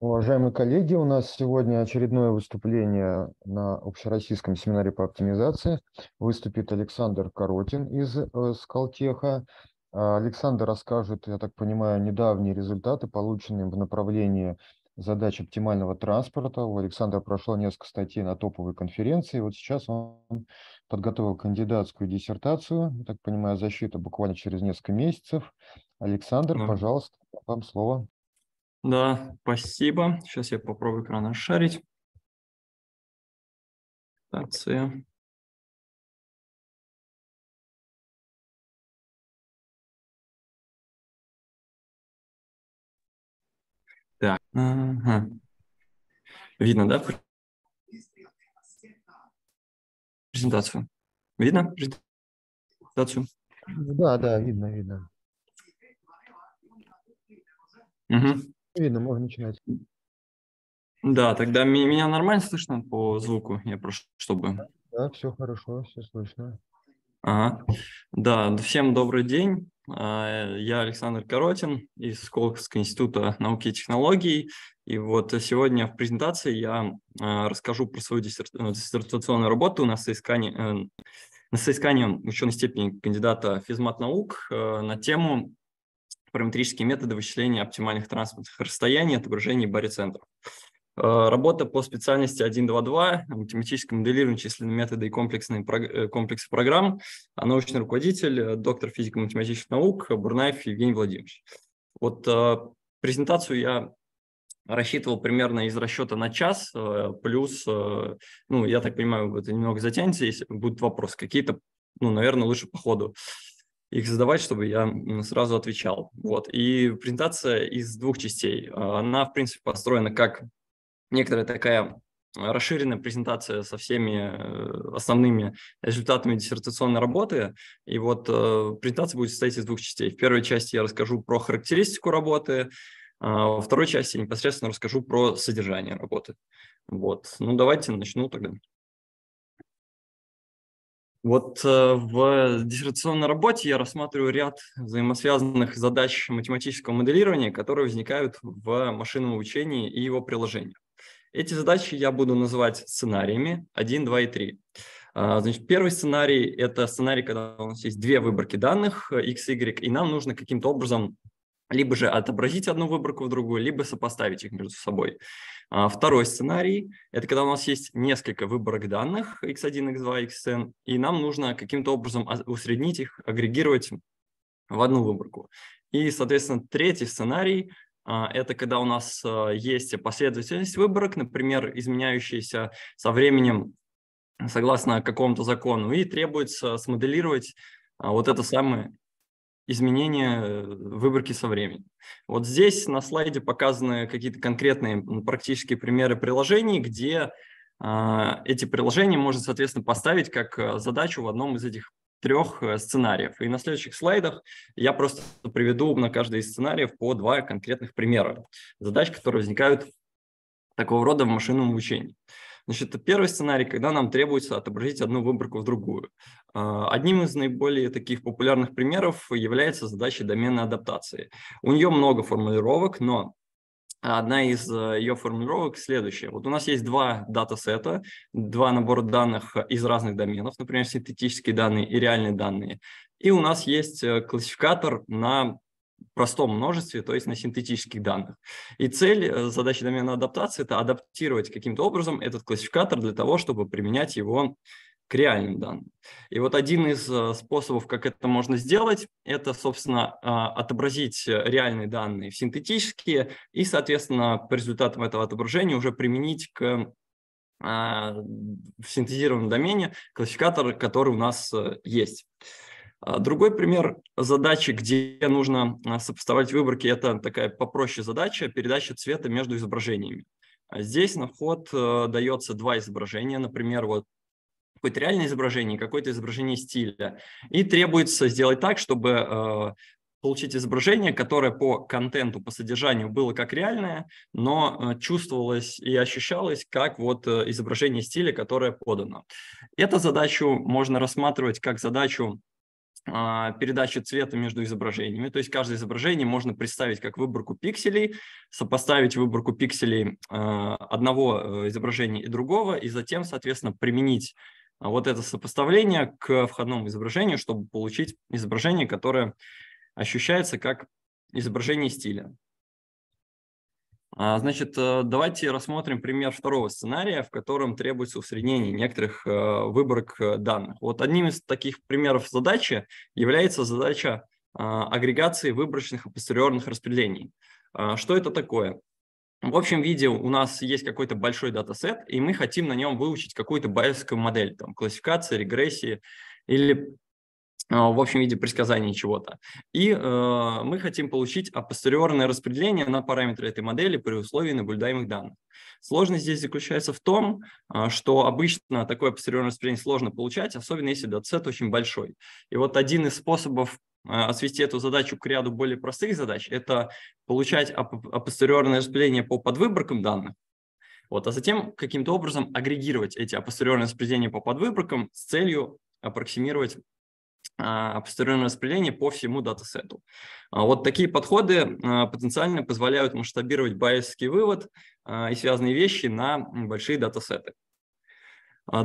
Уважаемые коллеги, у нас сегодня очередное выступление на общероссийском семинаре по оптимизации. Выступит Александр Коротин из э, Скалтеха. А, Александр расскажет, я так понимаю, недавние результаты, полученные в направлении задач оптимального транспорта. У Александра прошло несколько статей на топовой конференции. Вот сейчас он подготовил кандидатскую диссертацию. так понимаю, защита буквально через несколько месяцев. Александр, да. пожалуйста, вам слово. Да, спасибо. Сейчас я попробую экран расшарить. Так, Да. ага. Видно, да? Презентацию. Видно презентацию? Да, да, видно, видно. Угу. Видно, можно начинать. Да, тогда меня нормально слышно по звуку? Я прошу, чтобы... Да, все хорошо, все слышно. Ага. Да, всем добрый день. А, я Александр Коротин из Сколковского института науки и технологий. И вот сегодня в презентации я а, расскажу про свою диссертационную работу на соискании, э, на соискании ученой степени кандидата физмат наук э, на тему параметрические методы вычисления оптимальных транспортных расстояний, отображений барицентров. Э, работа по специальности 1.2.2, математическое моделирование, численные методы и комплексные э, комплексы программ, научный руководитель, э, доктор физико-математических наук Бурнаев Евгений Владимирович. Вот презентацию я рассчитывал примерно из расчета на час, плюс, ну, я так понимаю, это немного затянется, если будут вопросы какие-то, ну, наверное, лучше по ходу их задавать, чтобы я сразу отвечал. Вот. И презентация из двух частей. Она, в принципе, построена как некоторая такая расширенная презентация со всеми э, основными результатами диссертационной работы. И вот э, презентация будет состоять из двух частей. В первой части я расскажу про характеристику работы, а во второй части непосредственно расскажу про содержание работы. Вот. Ну, давайте начну тогда. Вот э, в диссертационной работе я рассматриваю ряд взаимосвязанных задач математического моделирования, которые возникают в машинном обучении и его приложениях. Эти задачи я буду называть сценариями 1, 2 и 3. А, значит, первый сценарий – это сценарий, когда у нас есть две выборки данных, x, э, y, и нам нужно каким-то образом либо же отобразить одну выборку в другую, либо сопоставить их между собой. А, второй сценарий – это когда у нас есть несколько выборок данных x1, x2, xn, и нам нужно каким-то образом усреднить их, агрегировать в одну выборку. И, соответственно, третий сценарий а, это когда у нас а, есть последовательность выборок, например, изменяющаяся со временем согласно какому-то закону, и требуется смоделировать вот это самое изменения э, выборки со временем. Вот здесь на слайде показаны какие-то конкретные практические примеры приложений, где а, эти приложения можно, соответственно, поставить как э, задачу в одном из этих трех э, сценариев. И на следующих слайдах я просто приведу на каждый из сценариев по два конкретных примера задач, которые возникают такого рода в машинном обучении. Значит, первый сценарий, когда нам требуется отобразить одну выборку в другую. А, одним из наиболее таких популярных примеров является задача доменной адаптации. У нее много формулировок, но одна из э, ее формулировок следующая. Вот у нас есть два датасета, два набора данных из разных доменов, например, синтетические данные и реальные данные. И у нас есть э, классификатор на простом множестве, то есть на синтетических данных. И цель э, задачи доменной адаптации – это адаптировать каким-то образом этот классификатор для того, чтобы применять его к реальным данным. И вот один из э, способов, как это можно сделать, это, собственно, а, отобразить реальные данные в синтетические и, соответственно, по результатам этого отображения уже применить к а, в синтезированном домене классификатор, который у нас э, есть. А, другой пример задачи, где нужно сопоставлять выборки, это такая попроще задача передача цвета между изображениями. Здесь на вход э, дается два изображения, например, вот какое-то реальное изображение, какое-то изображение стиля. И требуется сделать так, чтобы э, получить изображение, которое по контенту, по содержанию было как реальное, но э, чувствовалось и ощущалось как вот э, изображение стиля, которое подано. Эту задачу можно рассматривать как задачу а, передачи цвета между изображениями. То есть каждое изображение можно представить как выборку пикселей, сопоставить выборку пикселей одного изображения и другого, и затем, соответственно, применить а вот это сопоставление к входному изображению, чтобы получить изображение, которое ощущается как изображение стиля. А, значит, э, давайте рассмотрим пример второго сценария, в котором требуется усреднение некоторых э, выборок э, данных. Вот одним из таких примеров задачи является задача а, агрегации выборочных и распределений. Что это такое? В общем виде у нас есть какой-то большой датасет, и мы хотим на нем выучить какую-то байерскую модель, там, классификация, регрессия или а, в общем виде предсказания чего-то. И э, мы хотим получить апостериорное распределение на параметры этой модели при условии наблюдаемых данных. Сложность здесь заключается в том, а, что обычно такое апостериорное распределение сложно получать, особенно если датсет очень большой. И вот один из способов а, освести эту задачу к ряду более простых задач – это получать апостериорное распределение по подвыборкам данных, вот, а затем каким-то образом агрегировать эти апостериорные распределения по подвыборкам с целью аппроксимировать апостроенное распределение по всему датасету. А, вот такие подходы а, потенциально позволяют масштабировать байесский вывод а, и связанные вещи на большие датасеты.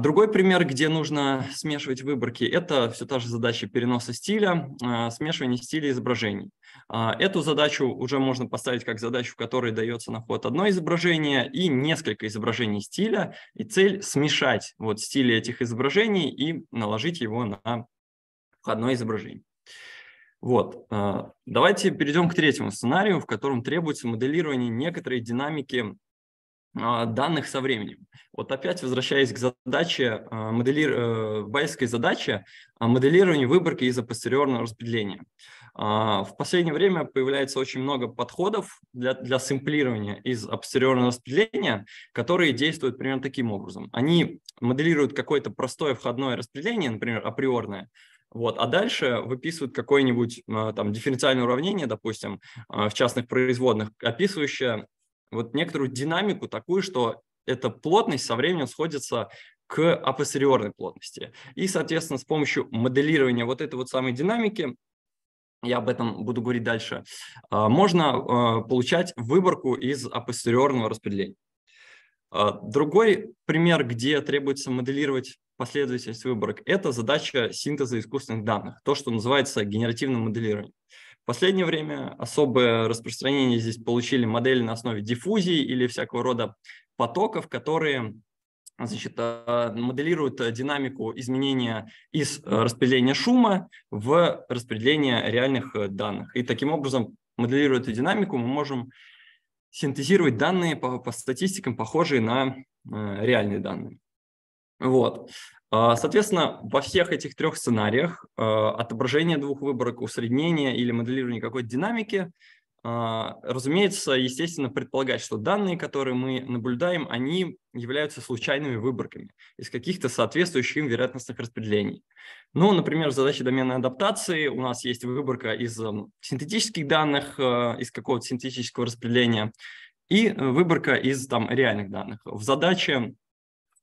Другой пример, где нужно смешивать выборки, это все та же задача переноса стиля, смешивание стиля изображений. Эту задачу уже можно поставить как задачу, в которой дается на вход одно изображение и несколько изображений стиля, и цель смешать вот стили этих изображений и наложить его на одно изображение. Вот. Э, давайте перейдем к третьему сценарию, в котором требуется моделирование некоторой динамики э, данных со временем. Вот опять возвращаясь к задаче, э, моделир байской задаче моделирования выборки из-за постериорного распределения. В последнее время появляется очень много подходов для, для сэмплирования из апостериорного распределения, которые действуют примерно таким образом. Они моделируют какое-то простое входное распределение, например, априорное, вот. А дальше выписывают какое-нибудь а, там дифференциальное уравнение, допустим, а, в частных производных, описывающее вот некоторую динамику такую, что эта плотность со временем сходится к апостериорной плотности. И, соответственно, с помощью моделирования вот этой вот самой динамики я об этом буду говорить дальше, а, можно получать выборку из апостериорного распределения. Другой пример, где требуется моделировать последовательность выборок – это задача синтеза искусственных данных, то, что называется генеративным моделированием. В последнее время особое распространение здесь получили модели на основе диффузии или всякого рода потоков, которые значит, э, моделируют динамику изменения из э, распределения шума в распределение реальных э, данных. И таким образом, моделируя эту динамику, мы можем синтезировать данные по, по статистикам, похожие на реальные данные. Вот. А, соответственно, во всех этих трех сценариях а, отображение двух выборок, усреднение или моделирование какой-то динамики, а, разумеется, естественно, предполагать, что данные, которые мы наблюдаем, они являются случайными выборками из каких-то соответствующих им вероятностных распределений. Ну, например, в задаче доменной адаптации у нас есть выборка из эм, синтетических данных, э, из какого-то синтетического распределения, и э, выборка из там, реальных данных. В задаче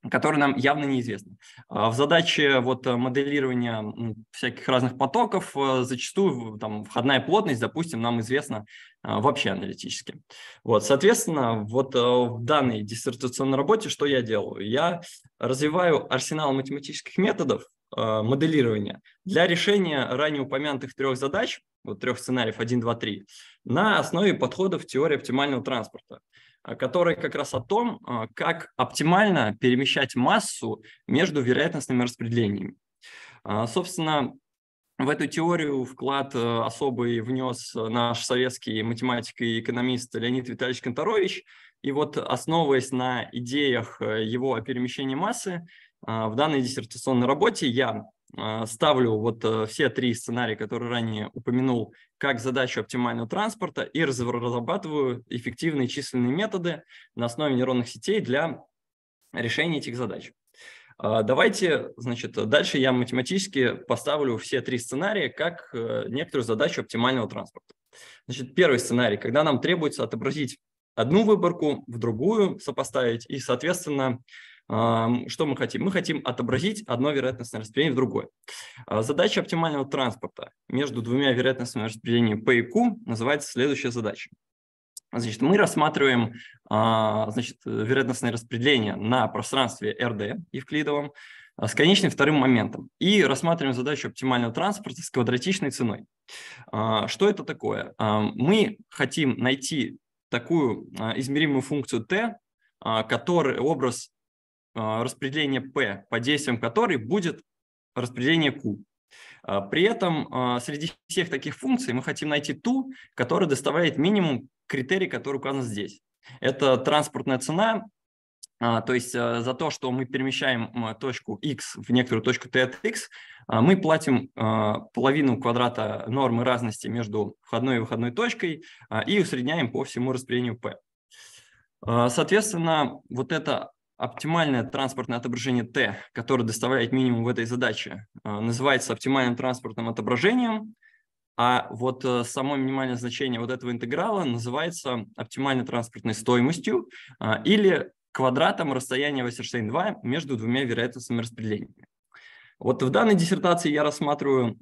которые нам явно неизвестны. А в задаче вот э, моделирования всяких разных потоков э, зачастую там входная плотность, допустим, нам известна а, вообще аналитически. Вот, соответственно, вот э, в данной диссертационной работе что я делаю? Я развиваю арсенал математических методов моделирования для решения ранее упомянутых трех задач, вот трех сценариев 1, 2, 3, на основе подходов теории оптимального транспорта. А, который как раз о том, а, как оптимально перемещать массу между вероятностными распределениями. А, собственно, в эту теорию вклад э, особый внес э, наш советский математик и экономист Леонид Витальевич Конторович. И вот основываясь на идеях э, его о перемещении массы, в данной диссертационной работе я а, ставлю вот э, все три сценария, которые ранее упомянул, как задачу оптимального транспорта и разрабатываю эффективные численные методы на основе нейронных сетей для решения этих задач. А, давайте, значит, дальше я математически поставлю все три сценария как э, некоторую задачу оптимального транспорта. Значит, первый сценарий, когда нам требуется отобразить одну выборку в другую, сопоставить и, соответственно, что мы хотим? Мы хотим отобразить одно вероятностное распределение в другое. А, задача оптимального транспорта между двумя вероятностными распределениями P и Q называется следующая задача. Значит, мы рассматриваем а, значит, вероятностное распределение на пространстве РД евклидовом а, с конечным вторым моментом и рассматриваем задачу оптимального транспорта с квадратичной ценой. Что это такое? Мы хотим найти такую измеримую функцию t, который образ а, распределение P, по действиям которой будет распределение Q. А, при этом а, среди всех таких функций мы хотим найти ту, которая доставляет минимум критерий, который указан здесь. Это транспортная цена, то есть за то, что мы перемещаем точку x в некоторую точку t от x, мы платим половину квадрата нормы разности между входной и выходной точкой и усредняем по всему распределению p. Соответственно, вот это Оптимальное транспортное отображение t, которое доставляет минимум в этой задаче, э, называется оптимальным транспортным отображением, а вот э, само минимальное значение вот этого интеграла называется оптимальной транспортной стоимостью э, или квадратом расстояния Вассерштейн-2 между двумя вероятностными распределениями. Вот в данной диссертации я рассматриваю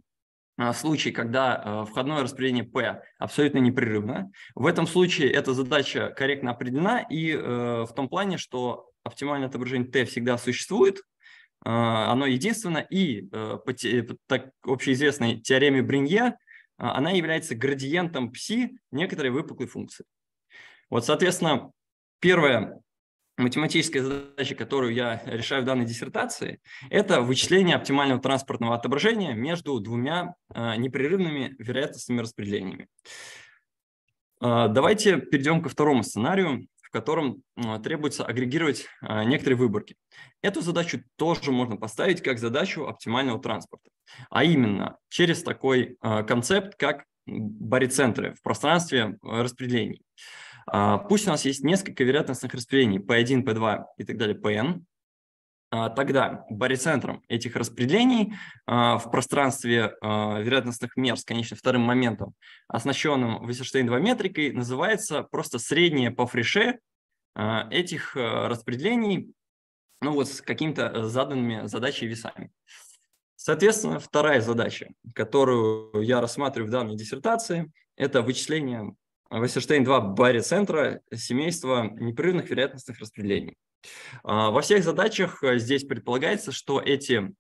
случай, когда входное распределение P абсолютно непрерывно. В этом случае эта задача корректно определена и в том плане, что оптимальное отображение Т всегда существует, а, оно единственное и э, по э, так общеизвестной теореме Бринье а, она является градиентом пси некоторой выпуклой функции. Вот, соответственно, первая математическая задача, которую я решаю в данной диссертации, это вычисление оптимального транспортного отображения между двумя а, непрерывными вероятностными распределениями. Давайте перейдем ко второму сценарию, котором а, требуется агрегировать а, некоторые выборки. Эту задачу тоже можно поставить как задачу оптимального транспорта, а именно через такой а, концепт, как барицентры в пространстве распределений. Пусть у нас есть несколько вероятностных распределений P1, P2 и так далее, Pn, а, тогда барицентром этих распределений а, в пространстве а, вероятностных мер с конечно вторым моментом, оснащенным Вассерштейн-2 метрикой, называется просто среднее по фреше этих распределений ну вот с какими-то э, заданными задачей весами. Соответственно, вторая задача, которую я рассматриваю в данной диссертации, это вычисление Вассерштейн-2 барицентра семейства непрерывных вероятностных распределений. А, во всех задачах э, здесь предполагается, что эти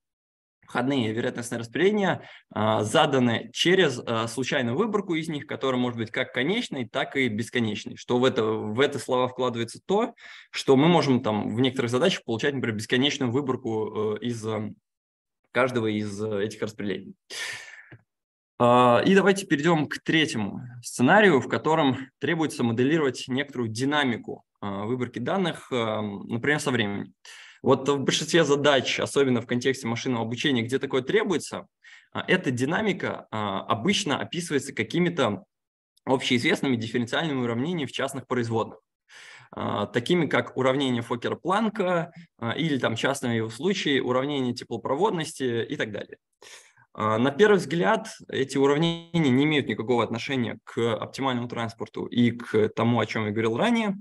входные вероятностные распределения а, заданы через а, случайную выборку из них, которая может быть как конечной, так и бесконечной. Что в это, в это слова вкладывается то, что мы можем там в некоторых задачах получать, например, бесконечную выборку э, из э, каждого из этих распределений. И давайте перейдем к третьему сценарию, в котором требуется моделировать некоторую динамику а, выборки данных, например, со временем. Вот в большинстве задач, особенно в контексте машинного обучения, где такое требуется, а, эта динамика а, обычно описывается какими-то общеизвестными дифференциальными уравнениями в частных производных такими как уравнение Фокера-Планка или там частные его случаи, уравнение теплопроводности и так далее. На первый взгляд эти уравнения не имеют никакого отношения к оптимальному транспорту и к тому, о чем я говорил ранее.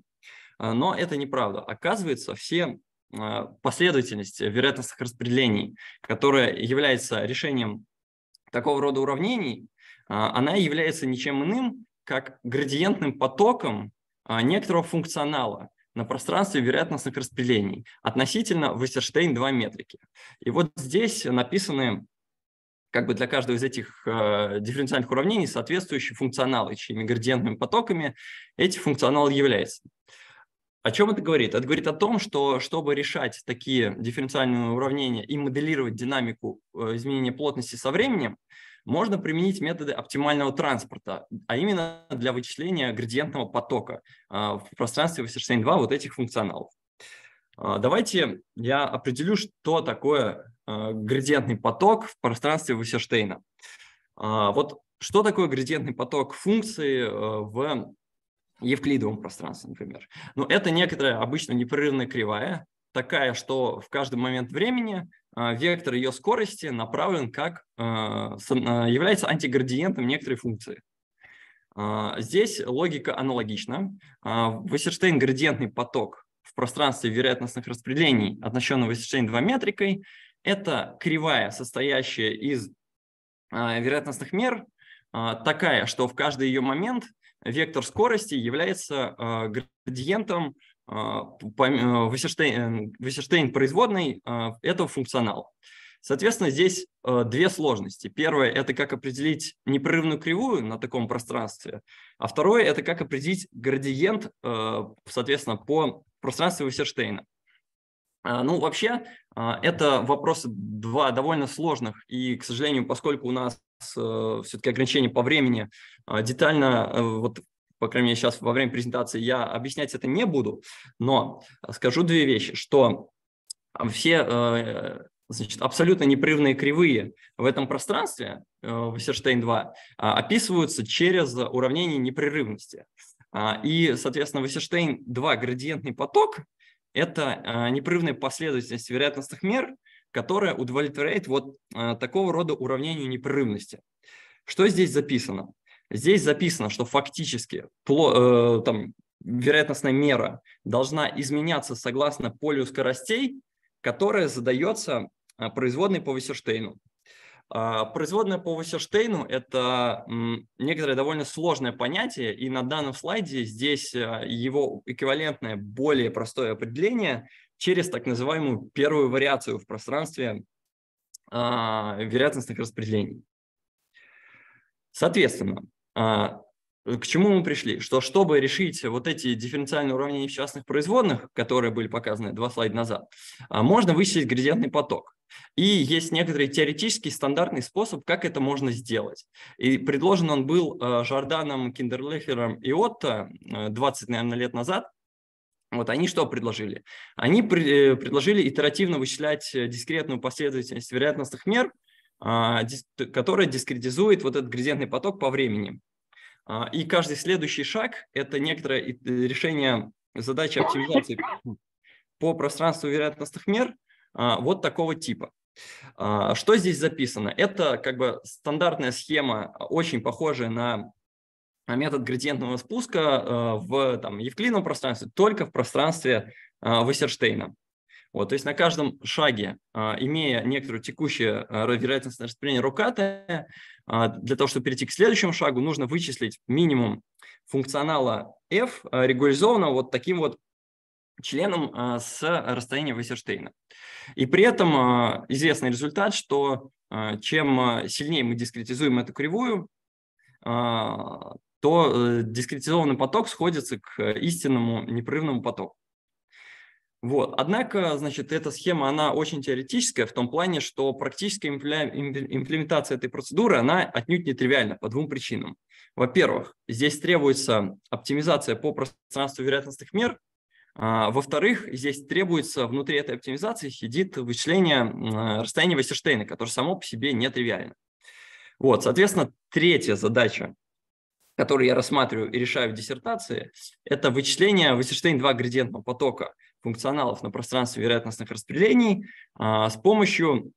А, но это неправда. Оказывается, все а, последовательность э, вероятностных распределений, которая является решением такого рода уравнений, а, она является ничем иным, как градиентным потоком некоторого функционала на пространстве вероятностных распределений относительно Вассерштейн-2 метрики. И вот здесь написаны как бы для каждого из этих э, дифференциальных уравнений соответствующие функционалы, чьими градиентными потоками эти функционалы являются. О чем это говорит? Это говорит о том, что чтобы решать такие дифференциальные уравнения и моделировать динамику э, изменения плотности со временем, можно применить методы оптимального транспорта, а именно для вычисления градиентного потока а, в пространстве 862 вот этих функционалов. А, давайте я определю, что такое э, градиентный поток в пространстве Вассерштейна. А, вот что такое градиентный поток функции э, в евклидовом пространстве, например. Но это некоторая обычно непрерывная кривая, такая, что в каждый момент времени а, вектор ее скорости направлен как а, а, является антиградиентом некоторой функции. Здесь логика аналогична. Вассерштейн градиентный поток в пространстве вероятностных распределений, относенного Вассерштейн 2 метрикой, это кривая, состоящая из вероятностных мер, такая, что в каждый ее момент вектор скорости является а, градиентом а, а, Вассерштейн производной этого функционала. Соответственно, здесь две сложности. Первое – это как определить непрерывную кривую на таком пространстве, а второе – это как определить градиент, соответственно, по пространству Вассерштейна. А, ну, вообще, а, это вопросы два довольно сложных, и, к сожалению, поскольку у нас э, все-таки ограничение по времени, а, детально, э, вот, по крайней мере, сейчас во время презентации я объяснять это не буду, но скажу две вещи, что все э, значит, абсолютно непрерывные кривые в этом пространстве, в Эссерштейн-2, описываются через уравнение непрерывности. И, соответственно, Вассерштейн 2 градиентный поток это а, непрерывная последовательность вероятностных мер, которая удовлетворяет вот а, такого рода уравнению непрерывности. Что здесь записано? Здесь записано, что фактически э, там, вероятностная мера должна изменяться согласно полю скоростей, которая задается а, производной по Вассерштейну. А, Производная по Вассерштейну – это некоторое довольно сложное понятие, и на данном слайде здесь а, его эквивалентное, более простое определение через так называемую первую вариацию в пространстве а, вероятностных распределений. Соответственно, Э, к чему мы пришли? Что чтобы решить вот эти дифференциальные уравнения в частных производных, которые были показаны два слайда назад, а, можно вычислить градиентный поток. И есть некоторый теоретический стандартный способ, как это можно сделать. И предложен он был э, Жорданом Киндерлехером и Отто 20, э, наверное, лет назад. Вот они что предложили? Они предложили итеративно вычислять дискретную последовательность вероятностных мер, а, которая дискретизует вот этот градиентный поток по времени. А, и каждый следующий шаг – это некоторое э, решение задачи оптимизации по пространству вероятностных мер а, вот такого типа. А, что здесь записано? Это как бы стандартная схема, очень похожая на метод градиентного спуска в там, евклидном пространстве, только в пространстве Вассерштейна. Вот, то есть на каждом шаге, а, имея некоторую текущую а, вероятность распространения рокаты, а, для того, чтобы перейти к следующему шагу, нужно вычислить минимум функционала f, регуляризованного вот таким вот членом с расстояния Вейсерштейна. И при этом известный результат, что чем сильнее мы дискретизуем эту кривую, то э, дискретизованный поток сходится к э, истинному непрерывному потоку. Вот. Однако, значит, эта схема, она очень теоретическая в том плане, что практическая имплементация этой процедуры, она отнюдь не тривиальна по двум причинам. Во-первых, здесь требуется оптимизация по пространству вероятностных мер. А, во-вторых, здесь требуется внутри этой оптимизации сидит вычисление расстояния Вассерштейна, которое само по себе нетривиально. Вот, соответственно, третья задача которую я рассматриваю и решаю в диссертации, это вычисление Вассерштейн-2 градиентного потока функционалов на пространстве вероятностных распределений а, с помощью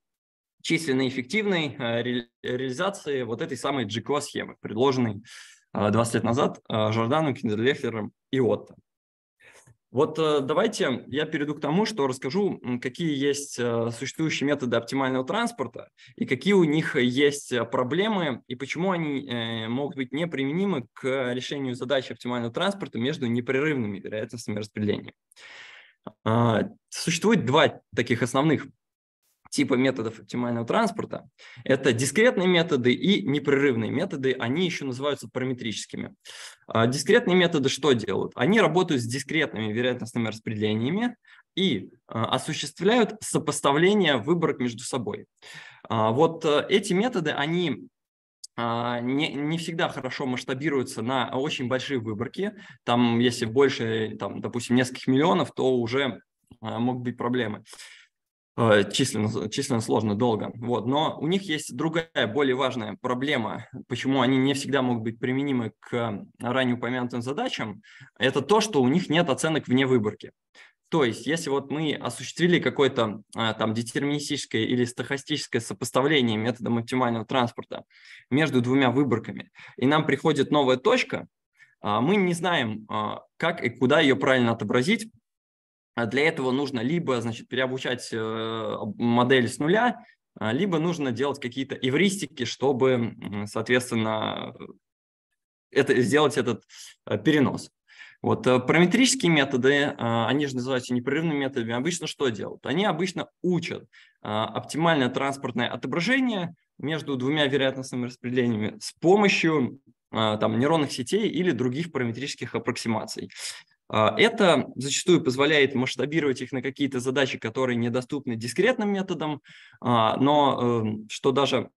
численно эффективной а, ре реализации вот этой самой GCO-схемы, предложенной 20 а, лет назад Жорданом Киндерлехлером и Отто. Вот э, давайте я перейду к тому, что расскажу, какие есть э, существующие методы оптимального транспорта и какие у них есть э, проблемы и почему они могут быть неприменимы к решению задачи оптимального транспорта между непрерывными вероятностными распределениями. А, существует два таких основных типа методов оптимального транспорта. Это дискретные методы и непрерывные методы. Они еще называются параметрическими. А, дискретные методы что делают? Они работают с дискретными вероятностными распределениями и а, осуществляют сопоставление выборок между собой. Вот э, эти методы, они а, не, не всегда хорошо масштабируются на очень большие выборки. Там, если больше, там, допустим, нескольких миллионов, то уже а, могут быть проблемы. Э, численно, численно сложно, долго. Вот. Но у них есть другая, более важная проблема, почему они не всегда могут быть применимы к а, ранее упомянутым задачам. Это то, что у них нет оценок вне выборки. То есть, если вот мы осуществили какое-то а, там детерминистическое или стохастическое сопоставление методом оптимального транспорта между двумя выборками, и нам приходит новая точка, а, мы не знаем, а, как и куда ее правильно отобразить. Для этого нужно либо значит, переобучать э, модель с нуля, либо нужно делать какие-то эвристики, чтобы, соответственно, э, это, сделать этот э, перенос. Вот э, параметрические методы, э, они же называются непрерывными методами, обычно что делают? Они обычно учат э, оптимальное транспортное отображение между двумя вероятностными распределениями с помощью там, нейронных сетей или других параметрических аппроксимаций. Это зачастую позволяет масштабировать их на какие-то задачи, которые недоступны дискретным методам, но что даже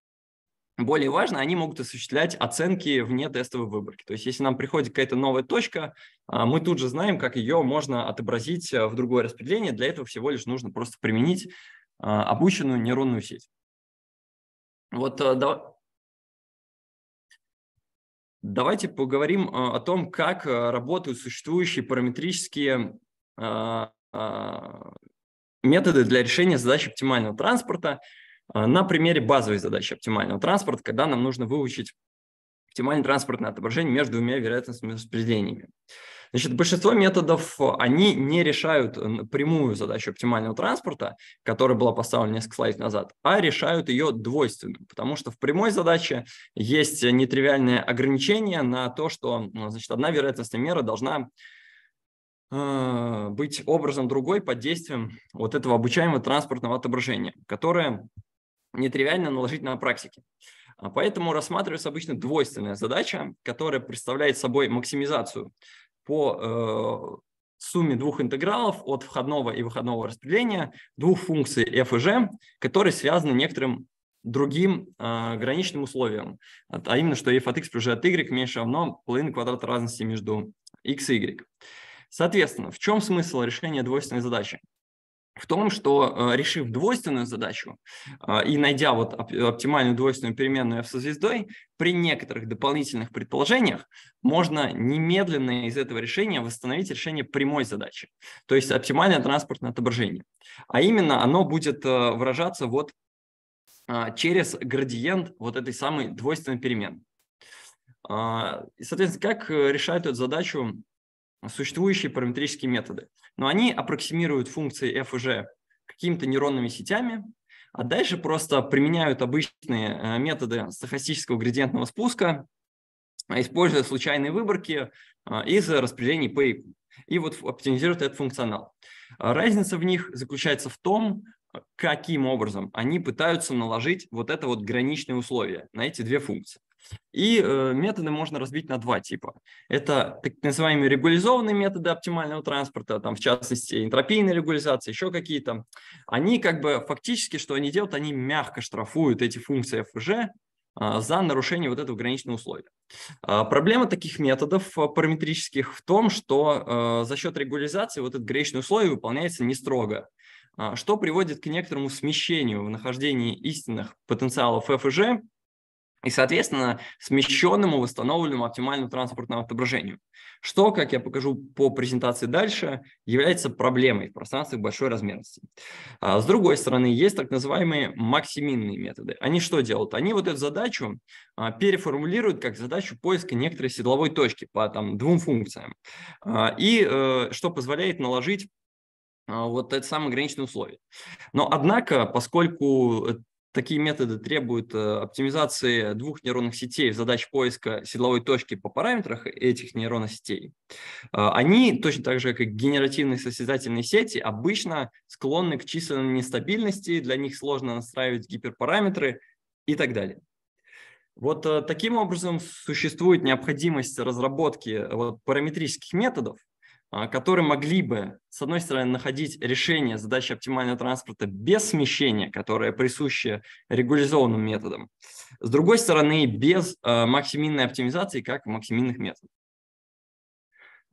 более важно, они могут осуществлять оценки вне тестовой выборки. То есть, если нам приходит какая-то новая точка, а, мы тут же знаем, как ее можно отобразить а, в другое распределение. Для этого всего лишь нужно просто применить а, обученную нейронную сеть. Вот э, да... давайте поговорим о том, как э, работают существующие параметрические методы для решения задачи оптимального транспорта. А, на примере базовой задачи оптимального транспорта, когда нам нужно выучить оптимальное транспортное отображение между двумя вероятностными распределениями. Значит, большинство методов, они не решают прямую задачу оптимального транспорта, которая была поставлена несколько слайдов назад, а решают ее двойственную, потому что в прямой задаче есть нетривиальное ограничение на то, что ну, значит, одна вероятностная мера должна э, быть образом другой под действием вот этого обучаемого транспортного отображения, которое нетривиально наложить на практике. А поэтому рассматривается обычно двойственная задача, которая представляет собой максимизацию по э, сумме двух интегралов от входного и выходного распределения двух функций f и g, которые связаны некоторым другим э, граничным условием, а именно, что f от x плюс g от y меньше равно половины квадрата разности между x и y. Соответственно, в чем смысл решения двойственной задачи? в том, что э, решив двойственную задачу э, и найдя вот оптимальную двойственную переменную f со звездой, при некоторых дополнительных предположениях можно немедленно из этого решения восстановить решение прямой задачи, то есть оптимальное транспортное отображение. А именно оно будет э, выражаться вот через градиент вот этой самой двойственной переменной. А, соответственно, как решают эту задачу существующие параметрические методы. Но они аппроксимируют функции f и g какими-то нейронными сетями, а дальше просто применяют обычные э, методы стохастического градиентного спуска, используя случайные выборки э, из распределений по и вот оптимизируют этот функционал. Разница в них заключается в том, э, каким образом они пытаются наложить вот это вот граничное условие на эти две функции. И э, методы можно разбить на два типа. Это так называемые регулизованные методы оптимального транспорта, там в частности энтропийная регулизация. еще какие-то. Они как бы фактически, что они делают, они мягко штрафуют эти функции ФЖ э, а, за нарушение вот этого граничного условия. Э, проблема таких методов э, параметрических в том, что э, за счет регулизации вот этот граничный условие выполняется не строго а, что приводит к некоторому смещению в нахождении истинных потенциалов F и G и, соответственно, смещенному, восстановленному оптимальному транспортному отображению, что, как я покажу по презентации дальше, является проблемой в пространствах большой размерности. А с другой стороны, есть так называемые максиминные методы. Они что делают? Они вот эту задачу а, переформулируют как задачу поиска некоторой седловой точки по там, двум функциям, а, и а, что позволяет наложить а, вот это самое ограниченное условие. Но, однако, поскольку Такие методы требуют э, оптимизации двух нейронных сетей в задач поиска седловой точки по параметрах этих нейронных сетей. Э, они, точно так же, как генеративные состязательные сети, обычно склонны к численной нестабильности, для них сложно настраивать гиперпараметры и так далее. Вот э, таким образом существует необходимость разработки вот, параметрических методов, а, которые могли бы, с одной стороны, находить решение задачи оптимального транспорта без смещения, которое присуще регуляризованным методам, с другой стороны, без а, максиминной оптимизации, как максиминных методов.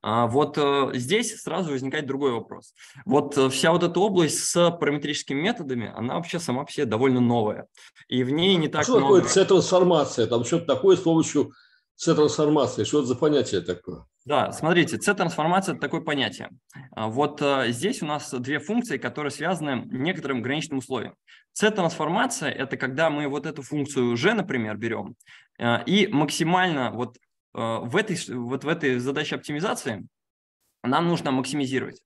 А вот э, здесь сразу возникает другой вопрос. Вот э, вся вот эта область с параметрическими методами, она вообще сама по себе довольно новая. И в ней не так а что много... Что такое цветотрансформация? Там что-то такое с помощью с-трансформация, что это за понятие такое? Да, смотрите, С-трансформация – это такое понятие. А вот э, здесь у нас две функции, которые связаны некоторым граничным условием. С-трансформация – это когда мы вот эту функцию g, например, берем, э, и максимально вот э, в этой, вот в этой задаче оптимизации нам нужно максимизировать.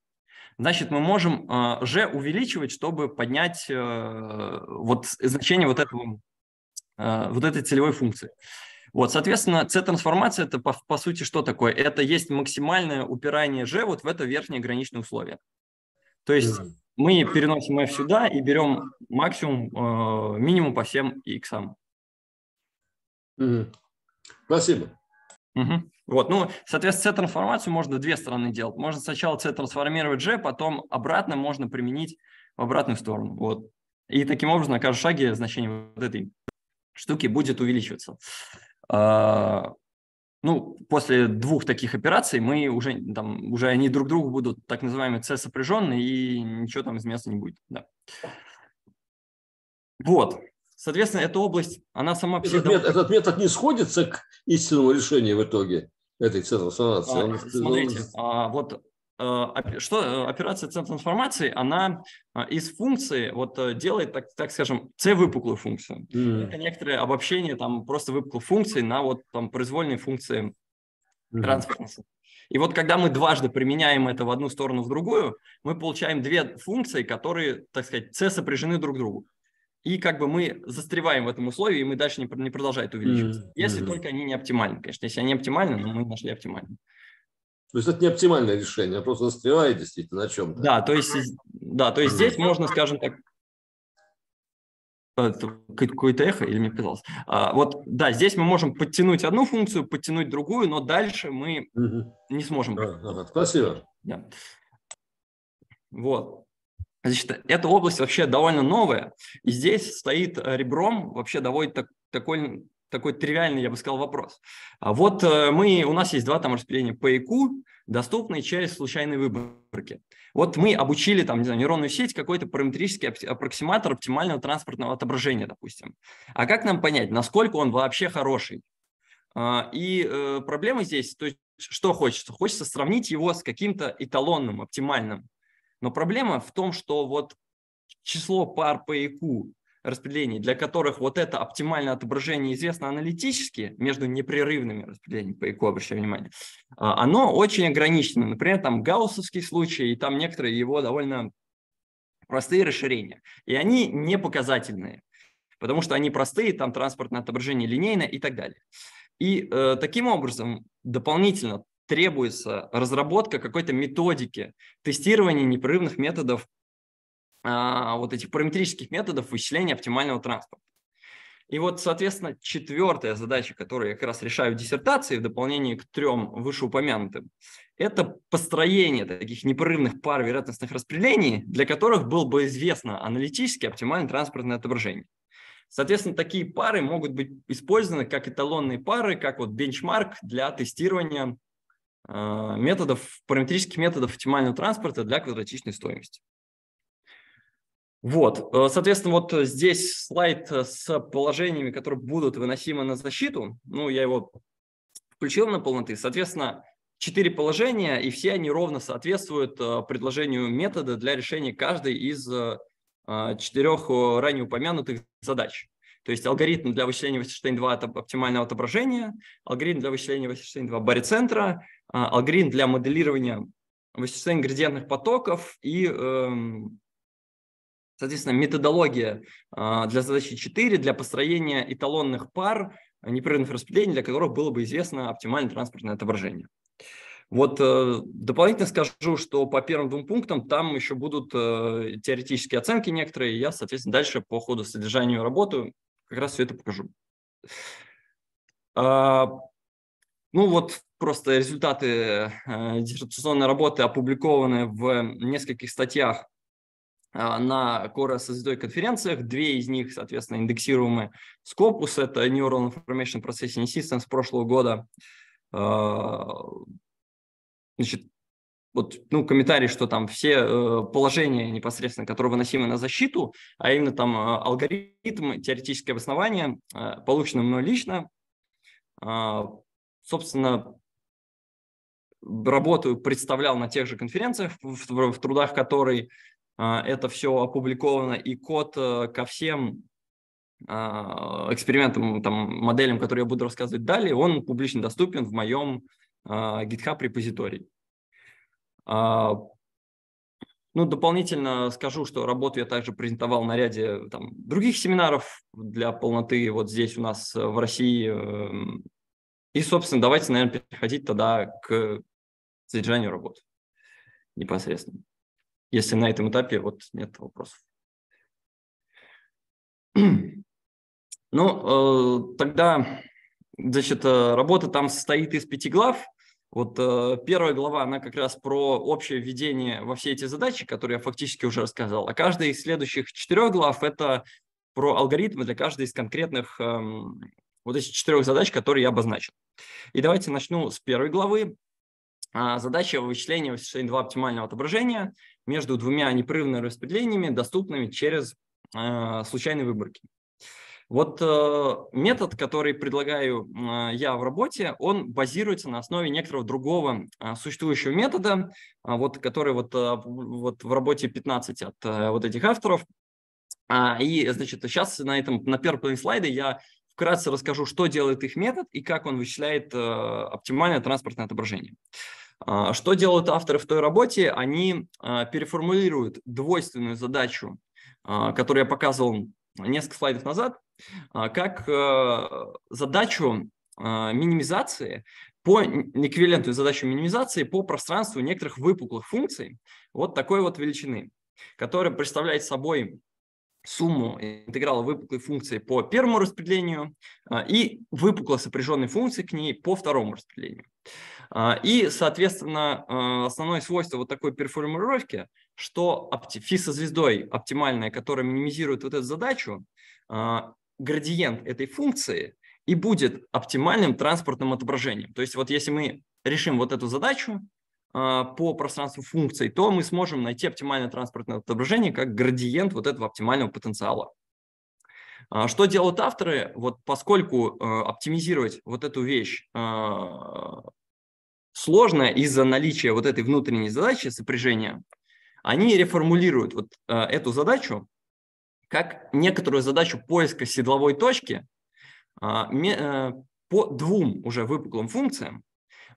Значит, мы можем g увеличивать, чтобы поднять вот значение вот этого вот этой целевой функции. Вот, соответственно, С-трансформация это по, по сути что такое? Это есть максимальное упирание G вот в это верхнее граничное условие. То есть да. мы переносим F сюда и берем максимум, э, минимум по всем X. ам Спасибо. Угу. Вот, ну, соответственно, С-трансформацию можно две стороны делать. Можно сначала С-трансформировать G, потом обратно можно применить в обратную сторону. Вот. И таким образом на каждом шаге значение вот этой штуки будет увеличиваться. А, ну, после двух таких операций мы уже, там, уже они друг другу будут так называемые C сопряженные, и ничего там из места не будет. Да. Вот. Соответственно, эта область, она сама... Этот, псевдо... метод, этот метод не сходится к истинному решению в итоге этой c А, Смотрите, он... А, вот Э, что э, операция центра информации, она э, из функции вот делает, так, так скажем, C-выпуклую функцию. Mm. Это некоторое обобщение там просто выпуклых функций на вот там произвольные функции mm. И вот когда мы дважды применяем это в одну сторону, в другую, мы получаем две функции, которые, так сказать, C сопряжены друг к другу. И как бы мы застреваем в этом условии, и мы дальше не, не продолжает увеличиваться. mm Если mm. только они не оптимальны, конечно. Если они оптимальны, но мы нашли оптимальные. То есть это не оптимальное решение, а просто застревает действительно на чем-то. Да, то есть, да, то есть здесь можно, скажем так, э, какое-то эхо или мне казалось. А, вот, да, здесь мы можем подтянуть одну функцию, подтянуть другую, но дальше мы угу. не сможем. Да, ага, спасибо. Да. Вот. Значит, эта область вообще довольно новая, и здесь стоит ребром вообще довольно так, такой, такой тривиальный, я бы сказал, вопрос. А вот э, мы, у нас есть два там распределения по ИКУ, доступные через случайные выборки. Вот мы обучили там, не знаю, нейронную сеть какой-то параметрический аппроксиматор оптимального транспортного отображения, допустим. А как нам понять, насколько он вообще хороший? А, и э, проблема здесь, то есть что хочется? Хочется сравнить его с каким-то эталонным, оптимальным. Но проблема в том, что вот число пар по ИКУ распределений, для которых вот это оптимальное отображение известно аналитически, между непрерывными распределениями по ИКО, обращаю внимание, а, оно очень ограничено. Например, там гауссовский случай, и там некоторые его довольно простые расширения. И они не показательные, потому что они простые, там транспортное отображение линейное и так далее. И э, таким образом дополнительно требуется разработка какой-то методики тестирования непрерывных методов а, вот этих параметрических методов вычисления оптимального транспорта. И вот, соответственно, четвертая задача, которую я как раз решаю в диссертации в дополнение к трем вышеупомянутым, это построение таких непрерывных пар вероятностных распределений, для которых было бы известно аналитически оптимальное транспортное отображение. Соответственно, такие пары могут быть использованы как эталонные пары, как вот бенчмарк для тестирования а, методов, параметрических методов оптимального транспорта для квадратичной стоимости. Вот, э, соответственно, вот э, здесь слайд э, с положениями, которые будут выносимы на защиту. Ну, я его включил на полноты. Соответственно, четыре положения, и все они ровно соответствуют предложению метода для решения каждой из четырех ранее упомянутых задач. То есть алгоритм для вычисления Вассерштейн-2 от оптимального отображения, алгоритм для вычисления Вассерштейн-2 барицентра, алгоритм для моделирования Вассерштейн-градиентных потоков и эм, Соответственно, методология а, для задачи 4 для построения эталонных пар а, непрерывных распределений, для которых было бы известно оптимальное транспортное отображение. Вот э, дополнительно скажу, что по первым двум пунктам там еще будут э, теоретические оценки некоторые, и я, соответственно, дальше по ходу содержанию работы как раз все это покажу. А, ну вот просто результаты э, диссертационной работы опубликованы в нескольких статьях а, на Core SSD конференциях. Две из них, соответственно, индексируемые Scopus, это Neural Information Processing System с прошлого года. А, значит, вот, ну, комментарий, что там все э, положения непосредственно, которые выносимы на защиту, а именно там э, алгоритм, теоретическое обоснование, э, получено мной лично, а, собственно, работаю представлял на тех же конференциях, в, в, в трудах которой а, это все опубликовано, и код э, ко всем а, экспериментам, там, моделям, которые я буду рассказывать далее, он публично доступен в моем а, GitHub репозитории. Ну, дополнительно скажу, что работу я также презентовал на ряде там, других семинаров для полноты вот здесь у нас э, в России. Эм, и, собственно, давайте, наверное, переходить тогда к содержанию работы непосредственно если на этом этапе вот нет вопросов. Ну, э, тогда, значит, э, работа там состоит из пяти глав. Вот э, первая глава, она как раз про общее введение во все эти задачи, которые я фактически уже рассказал. А каждая из следующих четырех глав – это про алгоритмы для каждой из конкретных эм, вот этих четырех задач, которые я обозначил. И давайте начну с первой главы. А задача вычисления H2 оптимального отображения между двумя непрерывными распределениями, доступными через э, случайные выборки. Вот э, метод, который предлагаю э, я в работе, он базируется на основе некоторого другого э, существующего метода, э, вот, который вот, э, вот в работе 15 от э, вот этих авторов. А, и, значит, сейчас на этом, на первом слайде я вкратце расскажу, что делает их метод и как он вычисляет э, оптимальное транспортное отображение. Э, а, а что делают авторы в той работе? Они а, переформулируют двойственную задачу, которую я показывал несколько слайдов назад, как э, задачу минимизации по эквивалентную задачу минимизации по пространству некоторых выпуклых функций вот такой вот величины, которая представляет собой сумму интеграла выпуклой функции по первому распределению и выпукло сопряженной функции к ней по второму распределению. А, и, соответственно, а, основное свойство вот такой перформировки, что фи со звездой оптимальная, которая минимизирует вот эту задачу, а, градиент этой функции и будет оптимальным транспортным отображением. То есть вот если мы решим вот эту задачу по пространству функций, то мы сможем найти оптимальное транспортное отображение как градиент вот этого оптимального потенциала. Что делают авторы? Вот поскольку оптимизировать вот эту вещь сложно из-за наличия вот этой внутренней задачи сопряжения, они реформулируют вот э, эту задачу как некоторую задачу поиска седловой точки э, э, по двум уже выпуклым функциям.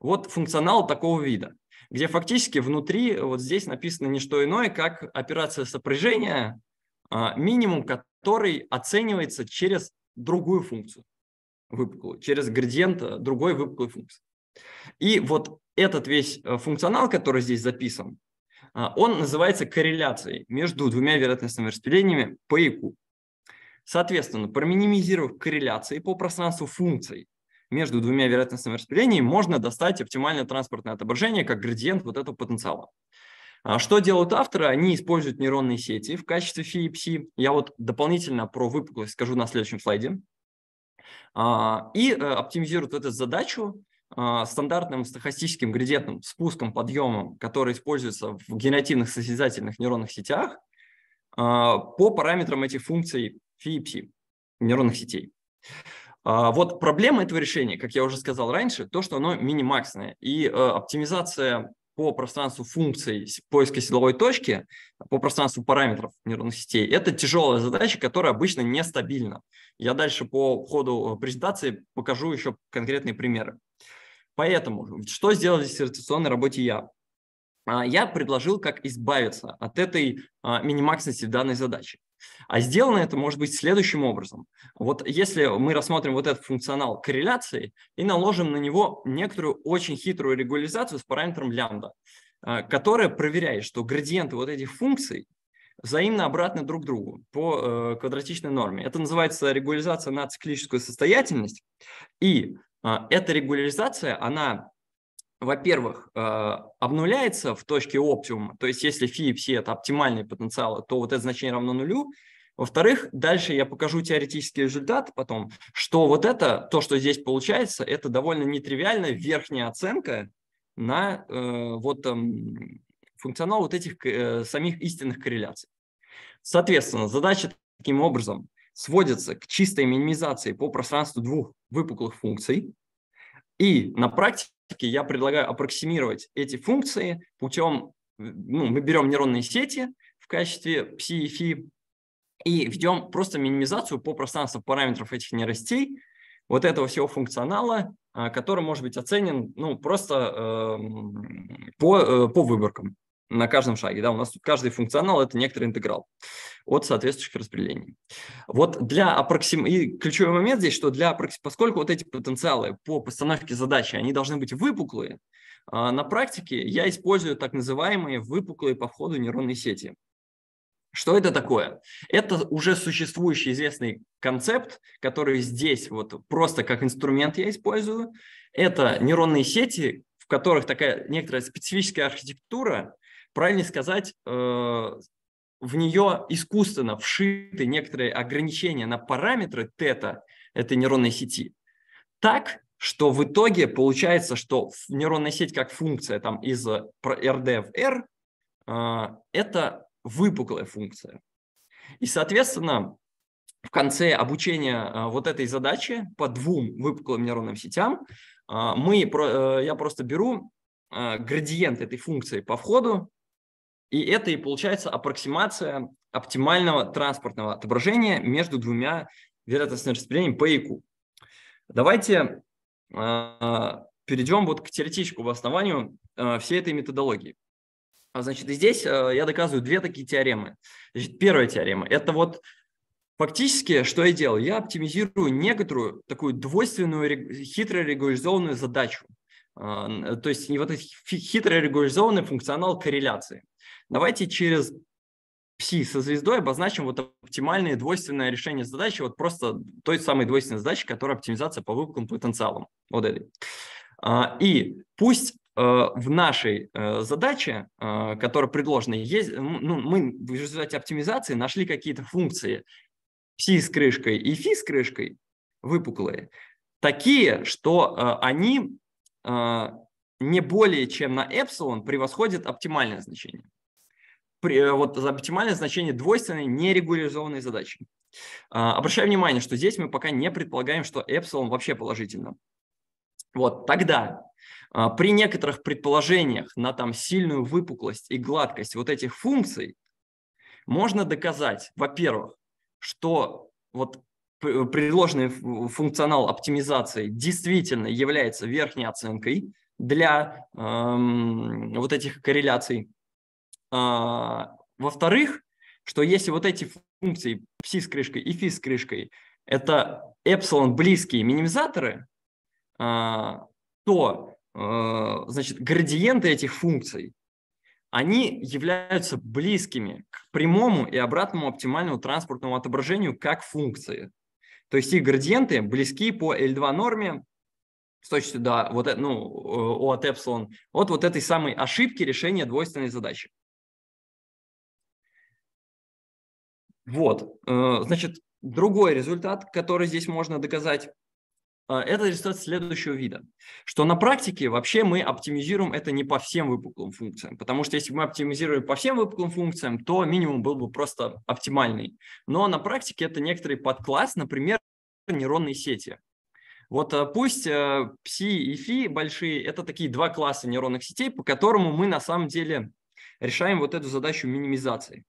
Вот функционал такого вида, где фактически внутри вот здесь написано не что иное, как операция сопряжения, э, минимум который оценивается через другую функцию выпуклую, через градиент другой выпуклой функции. И вот этот весь э, функционал, который здесь записан, а, он называется корреляцией между двумя вероятностными распределениями по ИКУ. Соответственно, проминимизировав корреляции по пространству функций между двумя вероятностными распределениями, можно достать оптимальное транспортное отображение как градиент вот этого потенциала. А что делают авторы? Они используют нейронные сети в качестве фи и пси. Я вот дополнительно про выпуклость скажу на следующем слайде. А, и э, оптимизируют эту задачу а, стандартным стохастическим градиентным спуском, подъемом, который используется в генеративных созидательных нейронных сетях, а, по параметрам этих функций фи и пси нейронных сетей. А, вот проблема этого решения, как я уже сказал раньше, то, что оно минимаксное. И э, оптимизация по пространству функций поиска силовой точки, по пространству параметров нейронных сетей, это тяжелая задача, которая обычно нестабильна. Я дальше по ходу э, презентации покажу еще конкретные примеры. Поэтому, что сделал в диссертационной работе я? А, я предложил, как избавиться от этой а, минимаксности данной задачи. А сделано это может быть следующим образом. Вот если мы рассмотрим вот этот функционал корреляции и наложим на него некоторую очень хитрую регуляризацию с параметром лямбда, а, которая проверяет, что градиенты вот этих функций взаимно обратны друг другу по э, квадратичной норме. Это называется регуляризация на циклическую состоятельность. И а, эта регуляризация, она, во-первых, э, обнуляется в точке оптимума, то есть если фи и пси – это оптимальные потенциалы, то вот это значение равно нулю, во-вторых, дальше я покажу теоретический результат потом, что вот это, то, что здесь получается, это довольно нетривиальная верхняя оценка на э, вот э, функционал вот этих э, самих истинных корреляций. Соответственно, задача таким образом сводится к чистой минимизации по пространству двух выпуклых функций. И на практике я предлагаю аппроксимировать эти функции путем, ну, мы берем нейронные сети в качестве пси и фи и ведем просто минимизацию по пространству параметров этих нейросетей, вот этого всего функционала, а, который может быть оценен ну, просто э, по, э, по выборкам на каждом шаге. Да, у нас тут каждый функционал – это некоторый интеграл от соответствующих распределений. Вот для аппроксим... И ключевой момент здесь, что для аппроксим... поскольку вот эти потенциалы по постановке задачи, они должны быть выпуклые, а, на практике я использую так называемые выпуклые по входу нейронные сети. Что это такое? Это уже существующий известный концепт, который здесь вот просто как инструмент я использую. Это нейронные сети, в которых такая некоторая специфическая архитектура, правильнее сказать, э, в нее искусственно вшиты некоторые ограничения на параметры тета этой нейронной сети. Так, что в итоге получается, что нейронная сеть как функция там, из RD э, в R э, – это выпуклая функция. И, соответственно, в конце обучения вот этой задачи по двум выпуклым нейронным сетям мы, я просто беру градиент этой функции по входу и это и получается аппроксимация оптимального транспортного отображения между двумя вероятностными распределениями по ИКУ. Давайте э, перейдем вот к теоретическому основанию э, всей этой методологии. Значит, здесь э, я доказываю две такие теоремы. Значит, первая теорема – это вот фактически, что я делал: Я оптимизирую некоторую такую двойственную, хитро регуляризованную задачу. То есть не вот этот хитро регуляризованный функционал корреляции. Давайте через пси со звездой обозначим вот оптимальное двойственное решение задачи, вот просто той самой двойственной задачи, которая оптимизация по выпуклым потенциалам, вот этой. А, и пусть э, в нашей э, задаче, э, которая предложена, есть, ну, мы в результате оптимизации нашли какие-то функции пси с крышкой и фи с крышкой выпуклые, такие, что они не более чем на эпсилон превосходят оптимальное значение при, э, вот, оптимальное значение двойственной нерегуляризованной задачи. А, обращаю внимание, что здесь мы пока не предполагаем, что эпсилон вообще положительно. Вот тогда а, при некоторых предположениях на там сильную выпуклость и гладкость вот этих функций можно доказать, во-первых, что вот э, предложенный э, функционал оптимизации действительно является верхней оценкой для эм, вот этих корреляций. А, во-вторых, что если вот эти функции пси с крышкой и фи с крышкой – это эпсилон близкие минимизаторы, а, то а, значит, градиенты этих функций, они являются близкими к прямому и обратному оптимальному транспортному отображению как функции. То есть их градиенты близки по L2 норме с точностью до вот, э, ну, э, от эпсилон, от вот этой самой ошибки решения двойственной задачи. Вот, э, значит, другой результат, который здесь можно доказать, э, это результат следующего вида, что на практике вообще мы оптимизируем это не по всем выпуклым функциям, потому что если бы мы оптимизировали по всем выпуклым функциям, то минимум был бы просто оптимальный. Но на практике это некоторый подкласс, например, нейронные сети. Вот э, пусть пси и фи большие – это такие два класса нейронных сетей, по которому мы на самом деле решаем вот эту задачу минимизации.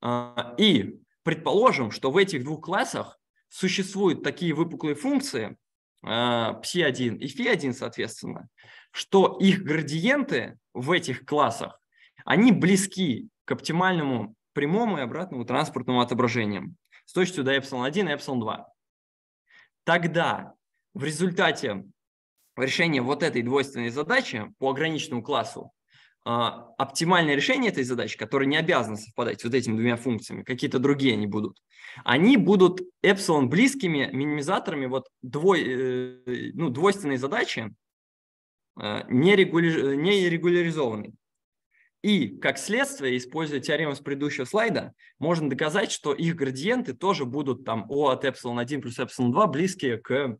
А, и предположим, что в этих двух классах существуют такие выпуклые функции, psi1 а, и phi1, соответственно, что их градиенты в этих классах, они близки к оптимальному прямому и обратному транспортному отображениям с точностью до ε1 и ε2. Тогда в результате решения вот этой двойственной задачи по ограниченному классу а, оптимальное решение этой задачи, которое не обязано совпадать вот этими двумя функциями, какие-то другие они будут, они будут эпсилон близкими минимизаторами вот двой, э, ну, двойственной задачи, э, нерегули... нерегуляризованной. И, как следствие, используя теорему с предыдущего слайда, можно доказать, что их градиенты тоже будут там O от эпсилон 1 плюс эпсилон 2 близкие к э,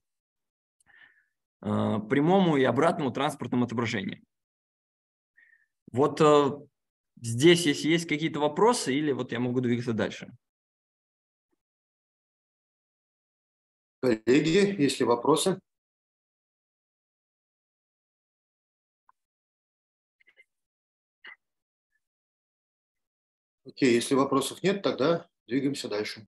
прямому и обратному транспортным отображениям вот э, здесь, если есть какие-то вопросы, или вот я могу двигаться дальше. Коллеги, есть ли вопросы? Окей, если вопросов нет, тогда двигаемся дальше.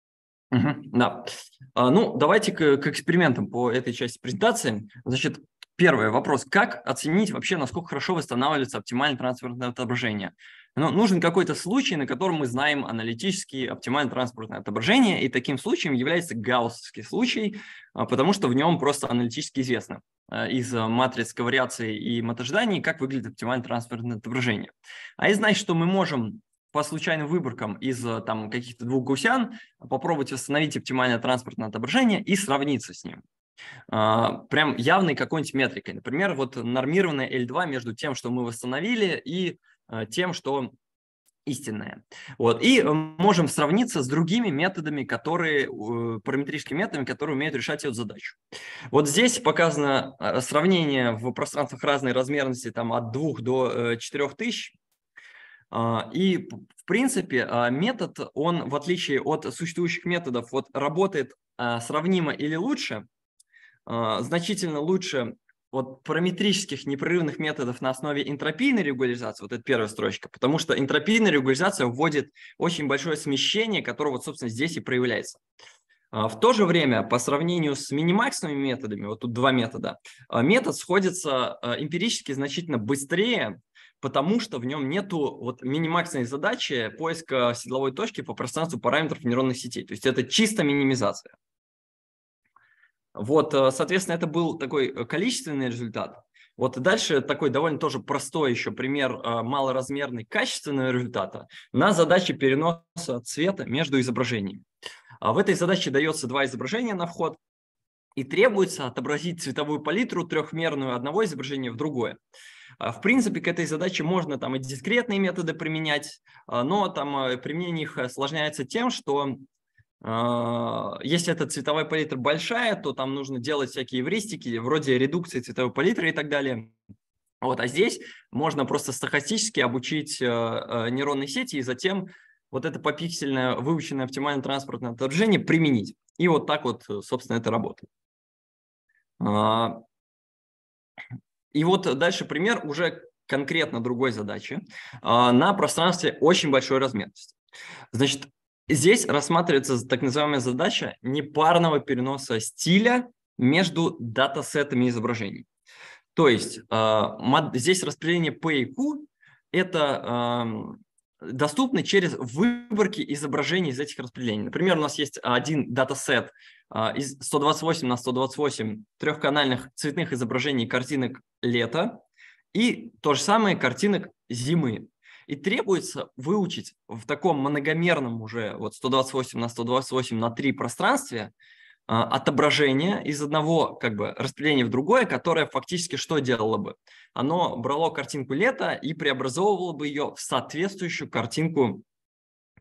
Угу, да. А, ну, давайте к, к экспериментам по этой части презентации. Значит, Первый вопрос. Как оценить вообще, насколько хорошо восстанавливается оптимальное транспортное отображение? Но ну, нужен какой-то случай, на котором мы знаем аналитически оптимальное транспортное отображение, и таким случаем является гауссовский случай, а, потому что в нем просто аналитически известно а, из а, матриц ковариации и матожданий, как выглядит оптимальное транспортное отображение. А это значит, что мы можем по случайным выборкам из там, каких-то двух гусян попробовать восстановить оптимальное транспортное отображение и сравниться с ним. А, прям явной какой-нибудь метрикой. Например, вот нормированная L2 между тем, что мы восстановили, и а, тем, что истинное. Вот. И можем сравниться с другими методами, которые, э, параметрическими методами, которые умеют решать эту задачу. Вот здесь показано а, сравнение в пространствах разной размерности там, от 2 до 4 э, тысяч. И, в принципе, метод, он, в отличие от существующих методов, вот, работает сравнимо или лучше – а, значительно лучше вот параметрических непрерывных методов на основе энтропийной регуляризации, вот это первая строчка, потому что энтропийная регуляризация вводит очень большое смещение, которое вот, собственно, здесь и проявляется. А, в то же время, по сравнению с минимаксовыми методами, вот тут два метода, а, метод сходится эмпирически значительно быстрее, потому что в нем нету вот минимаксной задачи поиска седловой точки по пространству параметров нейронных сетей. То есть это чисто минимизация. Вот, э, соответственно, это был такой э, количественный результат. Вот дальше такой довольно тоже простой еще пример э, малоразмерный качественного результата на задачи переноса цвета между изображениями. А в этой задаче дается два изображения на вход, и требуется отобразить цветовую палитру трехмерную одного изображения в другое. А, в принципе, к этой задаче можно там и дискретные методы применять, а, но там применение их осложняется тем, что а, если эта цветовая палитра большая, то там нужно делать всякие эвристики, вроде редукции цветовой палитры и так далее. Вот, а здесь можно просто стахастически обучить э, э, нейронные сети и затем вот это попиксельное выученное оптимальное транспортное отражение применить. И вот так вот, э, собственно, это работает. А, и вот дальше пример уже конкретно другой задачи а, на пространстве очень большой размерности. Значит, Здесь рассматривается так называемая задача непарного переноса стиля между датасетами изображений. То есть э, здесь распределение P и Q – это эм, доступны через выборки изображений из этих распределений. Например, у нас есть один датасет э, из 128 на 128 трехканальных цветных изображений картинок лета и то же самое картинок зимы. И требуется выучить в таком многомерном уже вот 128 на 128 на 3 пространстве а, отображение из одного как бы распределения в другое, которое фактически что делало бы? Оно брало картинку лета и преобразовывало бы ее в соответствующую картинку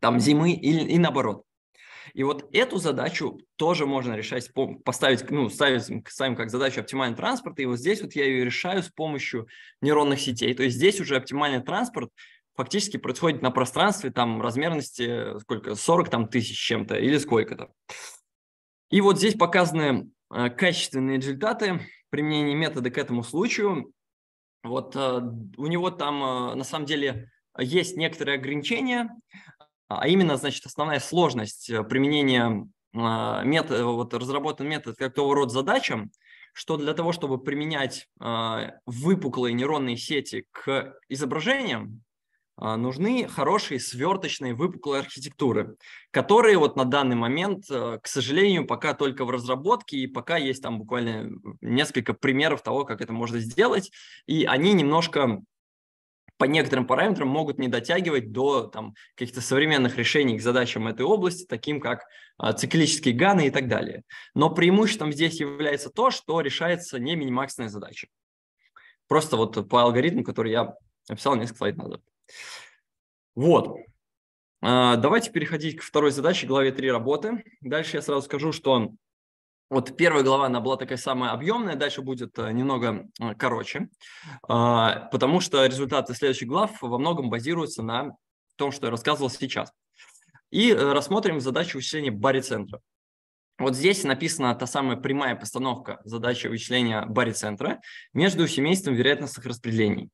там зимы и, и наоборот. И вот эту задачу тоже можно решать, поставить, ну, ставить, ставим как задачу оптимальный транспорт, и вот здесь вот я ее решаю с помощью нейронных сетей. То есть здесь уже оптимальный транспорт фактически происходит на пространстве там размерности э, сколько, 40 там, тысяч чем-то или сколько-то. И вот здесь показаны э, качественные результаты применения метода к этому случаю. Вот э, у него там э, на самом деле есть некоторые ограничения, а именно, значит, основная сложность э, применения э, метода вот разработан метод как того рода задачам, что для того, чтобы применять выпуклые нейронные сети к изображениям, а, нужны хорошие сверточные выпуклые архитектуры, которые вот на данный момент, э, к сожалению, пока только в разработке, и пока есть там буквально несколько примеров того, как это можно сделать, и они немножко по некоторым параметрам могут не дотягивать до там, каких-то современных решений к задачам этой области, таким как а, циклические ганы и так далее. Но преимуществом здесь является то, что решается не минимаксная задача. Просто вот по алгоритму, который я описал несколько слайдов назад. Вот. А, давайте переходить к второй задаче, главе 3 работы. Дальше я сразу скажу, что вот первая глава, она была такая самая объемная, дальше будет э, немного э, короче, а, потому что результаты следующих глав во многом базируются на том, что я рассказывал сейчас. И э, рассмотрим задачу вычисления барицентра. Вот здесь написана та самая прямая постановка задачи вычисления барицентра между семейством вероятностных распределений.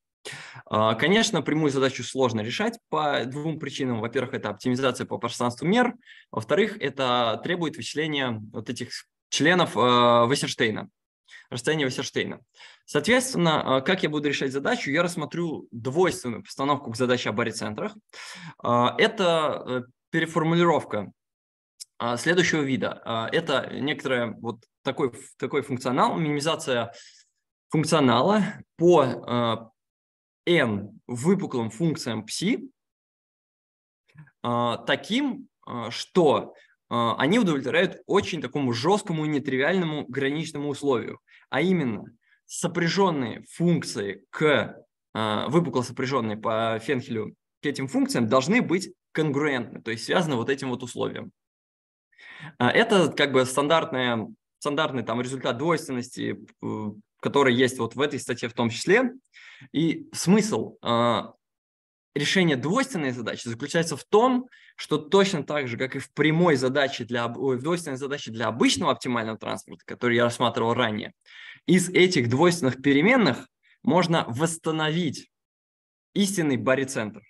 А, конечно, прямую задачу сложно решать по двум причинам. Во-первых, это оптимизация по пространству мер. Во-вторых, это требует вычисления вот этих членов а, Вассерштейна, расстояния Вассерштейна. Соответственно, а, как я буду решать задачу, я рассмотрю двойственную постановку к задаче о барицентрах. Это э, переформулировка следующего вида. Это некоторая вот такой, такой функционал, минимизация функционала по n выпуклым функциям пси а, таким, а, что а, они удовлетворяют очень такому жесткому и нетривиальному граничному условию, а именно сопряженные функции к выпукло сопряженные по Фенхелю к этим функциям должны быть конгруентны, то есть связаны вот этим вот условием. Это как бы стандартная, стандартный там результат двойственности который есть вот в этой статье в том числе. И смысл э, решения двойственной задачи заключается в том, что точно так же, как и в прямой задаче для, ой, в двойственной задаче для обычного оптимального транспорта, который я рассматривал ранее, из этих двойственных переменных можно восстановить истинный барицентр.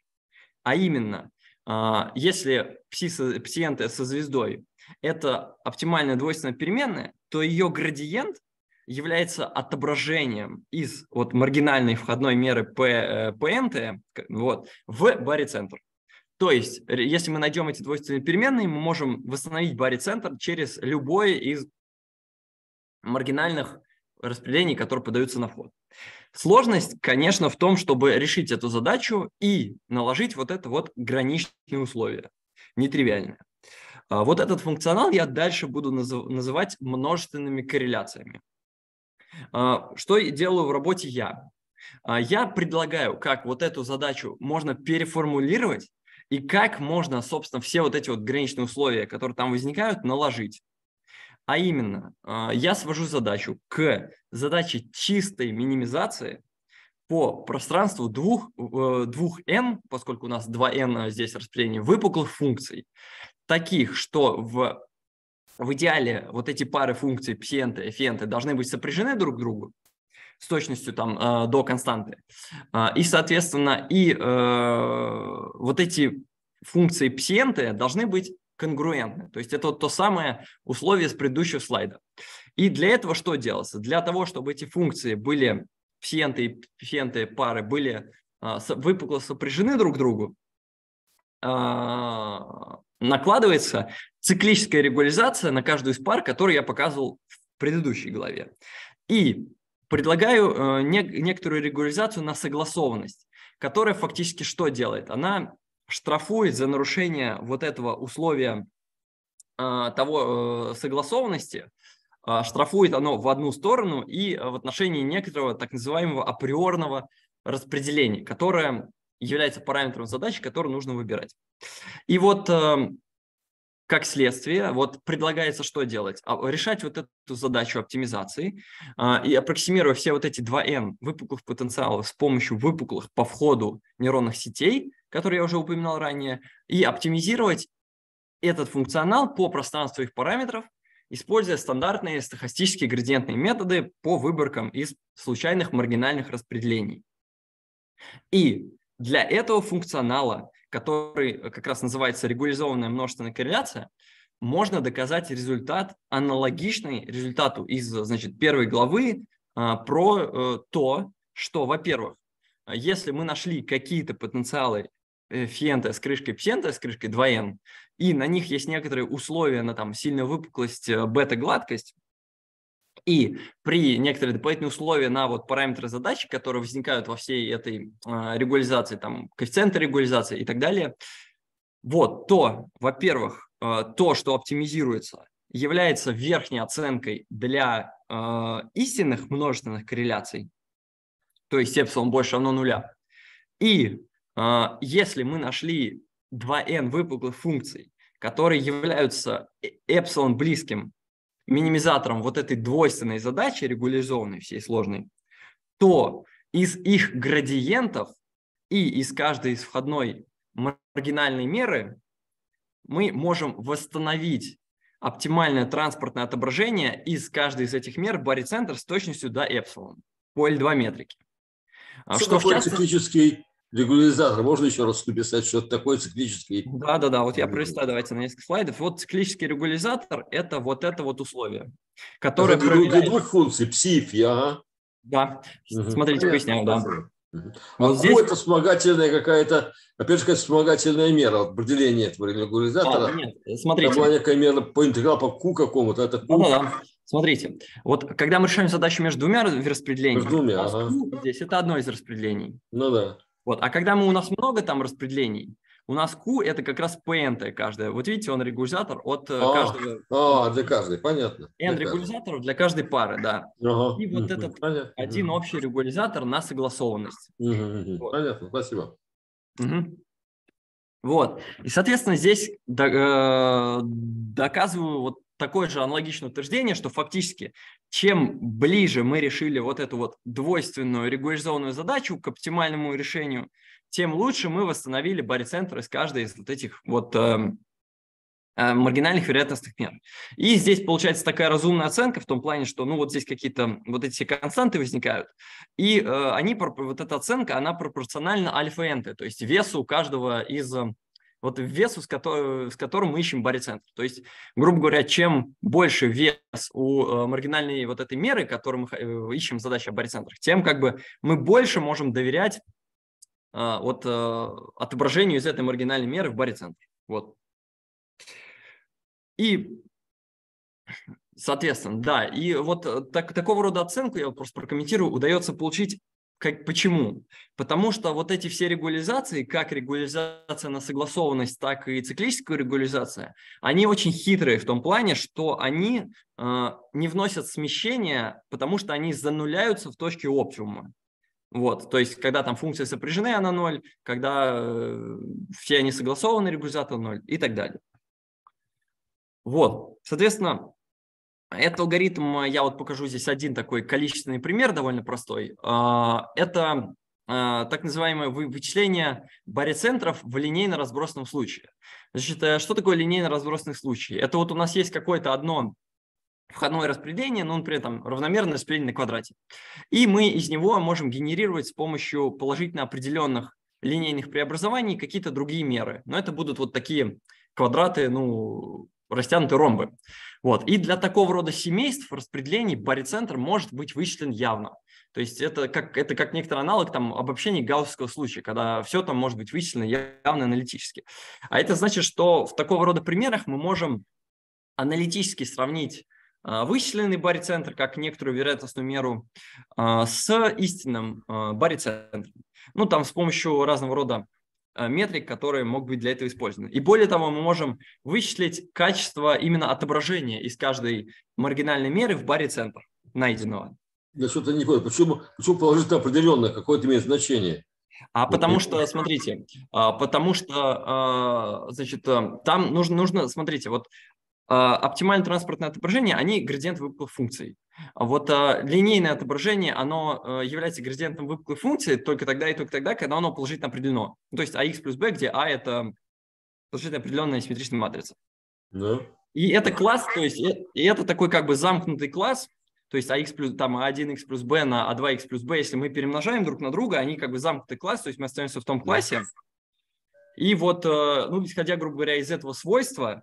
А именно, а, если пси, пси со звездой – это оптимальная двойственная переменная, то ее градиент является отображением из вот маргинальной входной меры P, э, ПНТ вот, в барицентр. То есть, э, если мы найдем эти двойственные переменные, мы можем восстановить барицентр через любое из маргинальных распределений, которые подаются на вход. Сложность, конечно, в том, чтобы решить эту задачу и наложить вот это вот граничные условия, нетривиальные. А вот этот функционал я дальше буду называть множественными корреляциями. А, что делаю в работе я? А, я предлагаю, как вот эту задачу можно переформулировать и как можно, собственно, все вот эти вот граничные условия, которые там возникают, наложить. А именно, а, я свожу задачу к задаче чистой минимизации по пространству двух, э, n, поскольку у нас 2n здесь распределение выпуклых функций, таких, что в в идеале вот эти пары функций псиенты и фиенты должны быть сопряжены друг к другу с точностью там э, до константы. Э, и, соответственно, и э, вот эти функции псиенты должны быть конгруентны. То есть это вот то самое условие с предыдущего слайда. И для этого что делается? Для того, чтобы эти функции были, псиенты и псиенты пары были э, выпукло сопряжены друг к другу, э, накладывается циклическая регуляризация на каждую из пар, которую я показывал в предыдущей главе. И предлагаю э, не, некоторую регуляризацию на согласованность, которая фактически что делает? Она штрафует за нарушение вот этого условия э, того э, согласованности, э, штрафует оно в одну сторону и в отношении некоторого так называемого априорного распределения, которое является параметром задачи, которую нужно выбирать. И вот э, как следствие, вот предлагается что делать? А, э, решать вот эту задачу оптимизации а, и аппроксимируя все вот эти 2N выпуклых потенциалов с помощью выпуклых по входу нейронных сетей, которые я уже упоминал ранее, и оптимизировать этот функционал по пространству их параметров, используя стандартные стохастические градиентные методы по выборкам из случайных маргинальных распределений. И для этого функционала который э, как раз называется регуляризованная множественная корреляция, можно доказать результат, аналогичный результату из значит, первой главы а, про э, то, что, во-первых, если мы нашли какие-то потенциалы э, фиента с крышкой псента с крышкой 2n, и на них есть некоторые условия на там сильную выпуклость, э, бета-гладкость, и при некоторых дополнительных условиях на вот параметры задачи, которые возникают во всей этой э, регуляризации, там коэффициенты регуляризации и так далее, вот то, во-первых, э, то, что оптимизируется, является верхней оценкой для э, истинных множественных корреляций, то есть эпсилон больше равно нуля. И э, если мы нашли 2n выпуклых функций, которые являются эпсилон близким минимизатором вот этой двойственной задачи, регуляризованной всей сложной, то из их градиентов и из каждой из входной маргинальной меры мы можем восстановить оптимальное транспортное отображение из каждой из этих мер барицентр с точностью до эпсилон по L2 метрике. А что, что такое частности регуляризатор. Можно еще раз написать, что это такое циклический? Да, да, да. Вот я пролистаю, давайте на несколько слайдов. Вот циклический регуляризатор – это вот это вот условие, которое это проверяет... Для двух функций – псиф, я. Да, угу. смотрите, поясняю, да. Угу. А здесь... это вспомогательная какая-то, опять же, какая вспомогательная мера вот определения этого регуляризатора? А, нет, э, смотрите. Там была некая мера по интегралу по ку какому-то, это Q. Ну, да, да. Смотрите, вот когда мы решаем задачу между двумя распределениями, между двумя, а ага. здесь это одно из распределений. Ну да. Вот. А когда мы, у нас много там распределений, у нас Q – это как раз PNT каждая. Вот видите, он регуляризатор от э, а, каждого. А, для каждой, понятно. N для регуляризаторов для каждой пары, да. Ага. И вот этот понятно. один общий регуляризатор на согласованность. Угу. Вот. Понятно, спасибо. Угу. Вот. И, соответственно, здесь э, доказываю вот такое же аналогичное утверждение, что фактически чем ближе мы решили вот эту вот двойственную регуляризованную задачу к оптимальному решению, тем лучше мы восстановили барицентр из каждой из вот этих вот э, э, маргинальных вероятностных мер. И здесь получается такая разумная оценка в том плане, что ну вот здесь какие-то вот эти константы возникают, и э, они, вот эта оценка, она пропорциональна альфа-энте, то есть весу каждого из э, вот вес, с, который, с которым мы ищем барицентр. То есть, грубо говоря, чем больше вес у э, маргинальной вот этой меры, которую мы э, ищем задача о барицентрах, тем как бы мы больше можем доверять э, вот э, отображению из этой маргинальной меры в барицентр. Вот. И Соответственно, да. И вот э, так, такого рода оценку, я просто прокомментирую, удается получить как, почему? Потому что вот эти все регуляризации, как регуляризация на согласованность, так и циклическая регуляризация, они очень хитрые в том плане, что они э, не вносят смещения, потому что они зануляются в точке оптимума. Вот, то есть, когда там функции сопряжены, она а ноль, когда э, все они согласованы, регуляризатор ноль и так далее. Вот, соответственно, а, этот алгоритм, э, я вот покажу здесь один такой количественный пример, довольно простой. А, это э, так называемое вычисление барицентров в линейно разбросанном случае. Значит, э, что такое линейно разбросанный случай? Это вот у нас есть какое-то одно входное распределение, но, ну, он при этом равномерное распределение на квадрате. И мы из него можем генерировать с помощью положительно определенных линейных преобразований какие-то другие меры. Но это будут вот такие квадраты, ну, растянуты ромбы. Вот. И для такого рода семейств распределений барицентр может быть вычислен явно. То есть это как, это как некоторый аналог там, обобщения гауссского случая, когда все там может быть вычислено явно аналитически. А это значит, что в такого рода примерах мы можем аналитически сравнить а, вычисленный барицентр как некоторую вероятностную меру а, с истинным а, барицентром. Ну, там с помощью разного рода Э, метрик, которые могут быть для этого использованы. И более того, мы можем вычислить качество именно отображения из каждой маргинальной меры в баре центр найденного. Да что-то не понял, почему, почему положительно определенное какое-то имеет значение? А, а потому что, смотрите, потому что, значит, э, там нужно, нужно, смотрите, вот а, оптимальное транспортное отображение, они градиент выпуклых функций. Вот а, линейное отображение, оно а, является градиентом выпуклой функции только тогда и только тогда, когда оно положительно определено. то есть ax плюс b, где a а – это положительно определенная симметричная матрица. Да. И это класс, то есть и это такой как бы замкнутый класс, то есть ax плюс, там, a1x а плюс b на a2x плюс b, если мы перемножаем друг на друга, они как бы замкнутый класс, то есть мы остаемся в том классе. И вот, ну, исходя, грубо говоря, из этого свойства,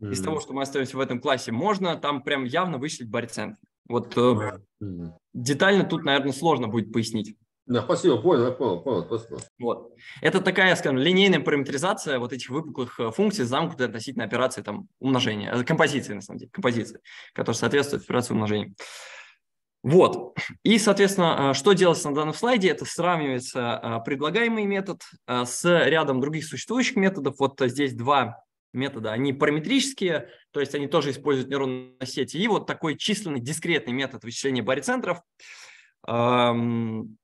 mm-hmm. из того, что мы остаемся в этом классе, можно там прям явно вычислить барицентр. Вот mm-hmm. детально тут, наверное, сложно будет пояснить. Да, спасибо, понял, понял, понял, спасибо. Вот. Это такая, скажем, линейная параметризация вот этих выпуклых э, функций, замкнутая относительно операции там, умножения, э, композиции, на самом деле, композиции, которая соответствует операции умножения. Вот. И, соответственно, что делается на данном слайде, это сравнивается предлагаемый метод с рядом других существующих методов. Вот здесь два методы. Они параметрические, то есть они тоже используют нейронные сети. И вот такой численный, дискретный метод вычисления барицентров, эм,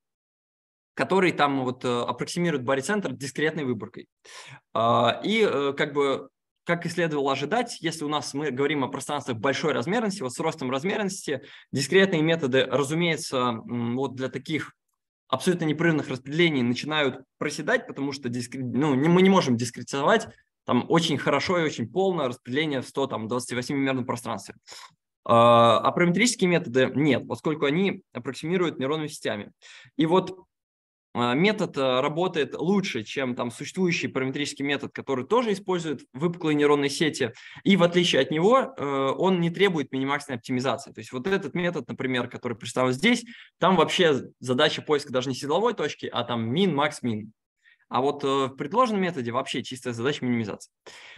который там вот э, аппроксимирует барицентр дискретной выборкой. А, и э, как бы как и следовало ожидать, если у нас мы говорим о пространствах большой размерности, вот с ростом размерности, дискретные методы, разумеется, вот для таких абсолютно непрерывных распределений начинают проседать, потому что дискр... ну, мы не можем дискретизовать там очень хорошо и очень полное распределение в 100, там, 28-мерном пространстве. А, а параметрические методы нет, поскольку они аппроксимируют нейронными сетями. И вот а, метод э, работает лучше, чем там существующий параметрический метод, который тоже использует выпуклые нейронные сети. И в отличие от него, э, он не требует минимаксной оптимизации. То есть вот этот метод, например, который представлен здесь, там вообще задача поиска даже не седловой точки, а там мин, макс, мин. А вот э, в предложенном методе вообще чистая задача минимизации.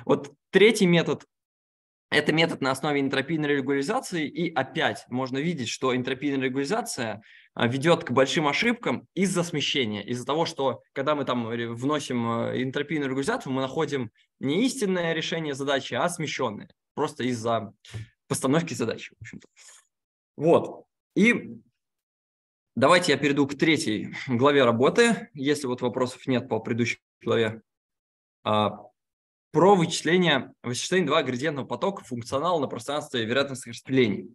Вот третий метод – это метод на основе энтропийной регуляризации. И опять можно видеть, что энтропийная регуляризация э, ведет к большим ошибкам из-за смещения, из-за того, что когда мы там э, вносим энтропийную регуляризацию, мы находим не истинное решение задачи, а смещенное, просто из-за постановки задачи, в общем-то. Вот. И Давайте я перейду к третьей главе работы, если вот вопросов нет по предыдущей главе. А, про вычисление, вычисление два градиентного потока функционала на пространстве вероятностных распределений.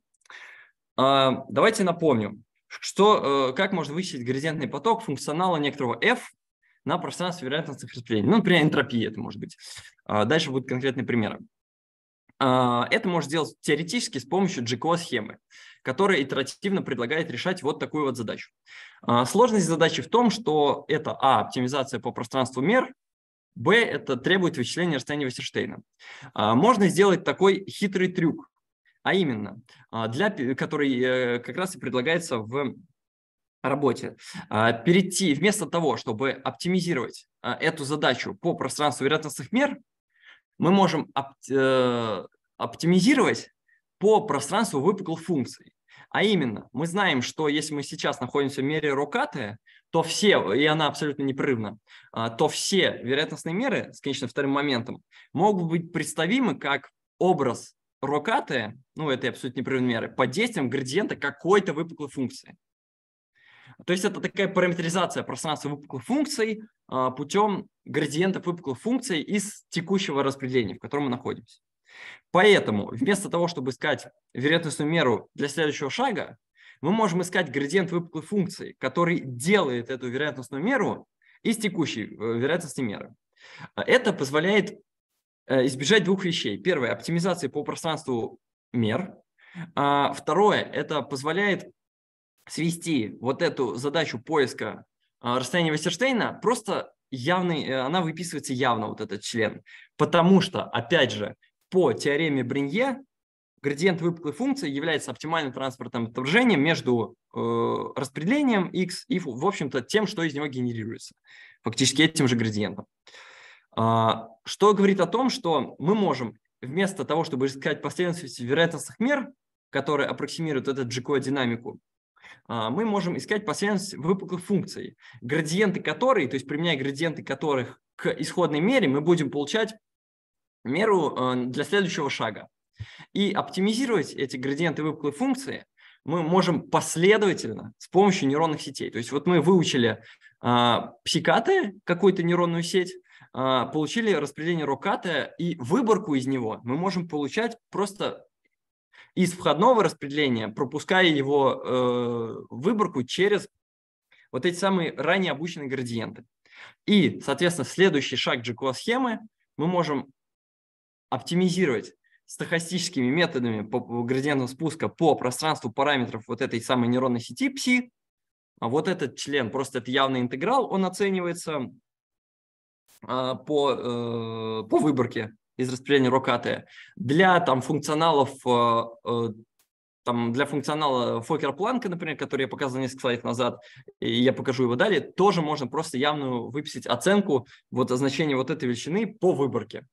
А, давайте напомню, что, э, как можно вычислить градиентный поток функционала некоторого f на пространстве вероятностных распределений. Ну, например, энтропия это может быть. А, дальше будут конкретные примеры. А, это можно сделать теоретически с помощью GQO-схемы, которая итеративно предлагает решать вот такую вот задачу. А, сложность задачи в том, что это А – оптимизация по пространству мер, Б – это требует вычисления расстояния Вассерштейна. А, можно сделать такой хитрый трюк, а именно, для, который э, как раз и предлагается в работе, перейти вместо того, чтобы оптимизировать эту задачу по пространству вероятностных мер, мы можем э, оптимизировать по пространству выпуклых функций. А именно, мы знаем, что если мы сейчас находимся в мере рукаты, то все, и она абсолютно непрерывна, а, то все вероятностные меры с конечным вторым моментом могут быть представимы как образ рокаты, ну, это абсолютно непрерывные меры, под действием градиента какой-то выпуклой функции. То есть это такая параметризация пространства выпуклых функций а, путем градиентов выпуклых функций из текущего распределения, в котором мы находимся. Поэтому вместо того, чтобы искать вероятностную меру для следующего шага, мы можем искать градиент выпуклой функции, который делает эту вероятностную меру из текущей э, вероятности меры. Это позволяет э, избежать двух вещей. Первое – оптимизации по пространству мер. А второе – это позволяет свести вот эту задачу поиска а, расстояние Вассерштейна просто явный, э, она выписывается явно, вот этот член. Потому что, опять же, по теореме Бринье градиент выпуклой функции является оптимальным транспортным отображением между э, распределением x и, в общем-то, тем, что из него генерируется. Фактически этим же градиентом. А, что говорит о том, что мы можем вместо того, чтобы искать последовательность вероятностных мер, которые аппроксимируют эту джеко динамику, а, мы можем искать последовательность выпуклых функций, градиенты которой, то есть применяя градиенты которых к исходной мере, мы будем получать меру э, для следующего шага. И оптимизировать эти градиенты выпуклой функции мы можем последовательно с помощью нейронных сетей. То есть вот мы выучили а, псикаты, какую-то нейронную сеть, а, получили распределение роката и выборку из него мы можем получать просто из входного распределения, пропуская его э, выборку через вот эти самые ранее обученные градиенты. И, соответственно, следующий шаг GQA-схемы мы можем оптимизировать стахастическими методами по градиентам спуска по пространству параметров вот этой самой нейронной сети ПСИ. А вот этот член, просто это явный интеграл, он оценивается э, по, э, по выборке из распределения рокаты для там, функционалов э, э, там, для функционала Фокер-Планка, например, который я показывал несколько слайдов назад, и я покажу его далее, тоже можно просто явную выписать оценку вот значения вот этой величины по выборке.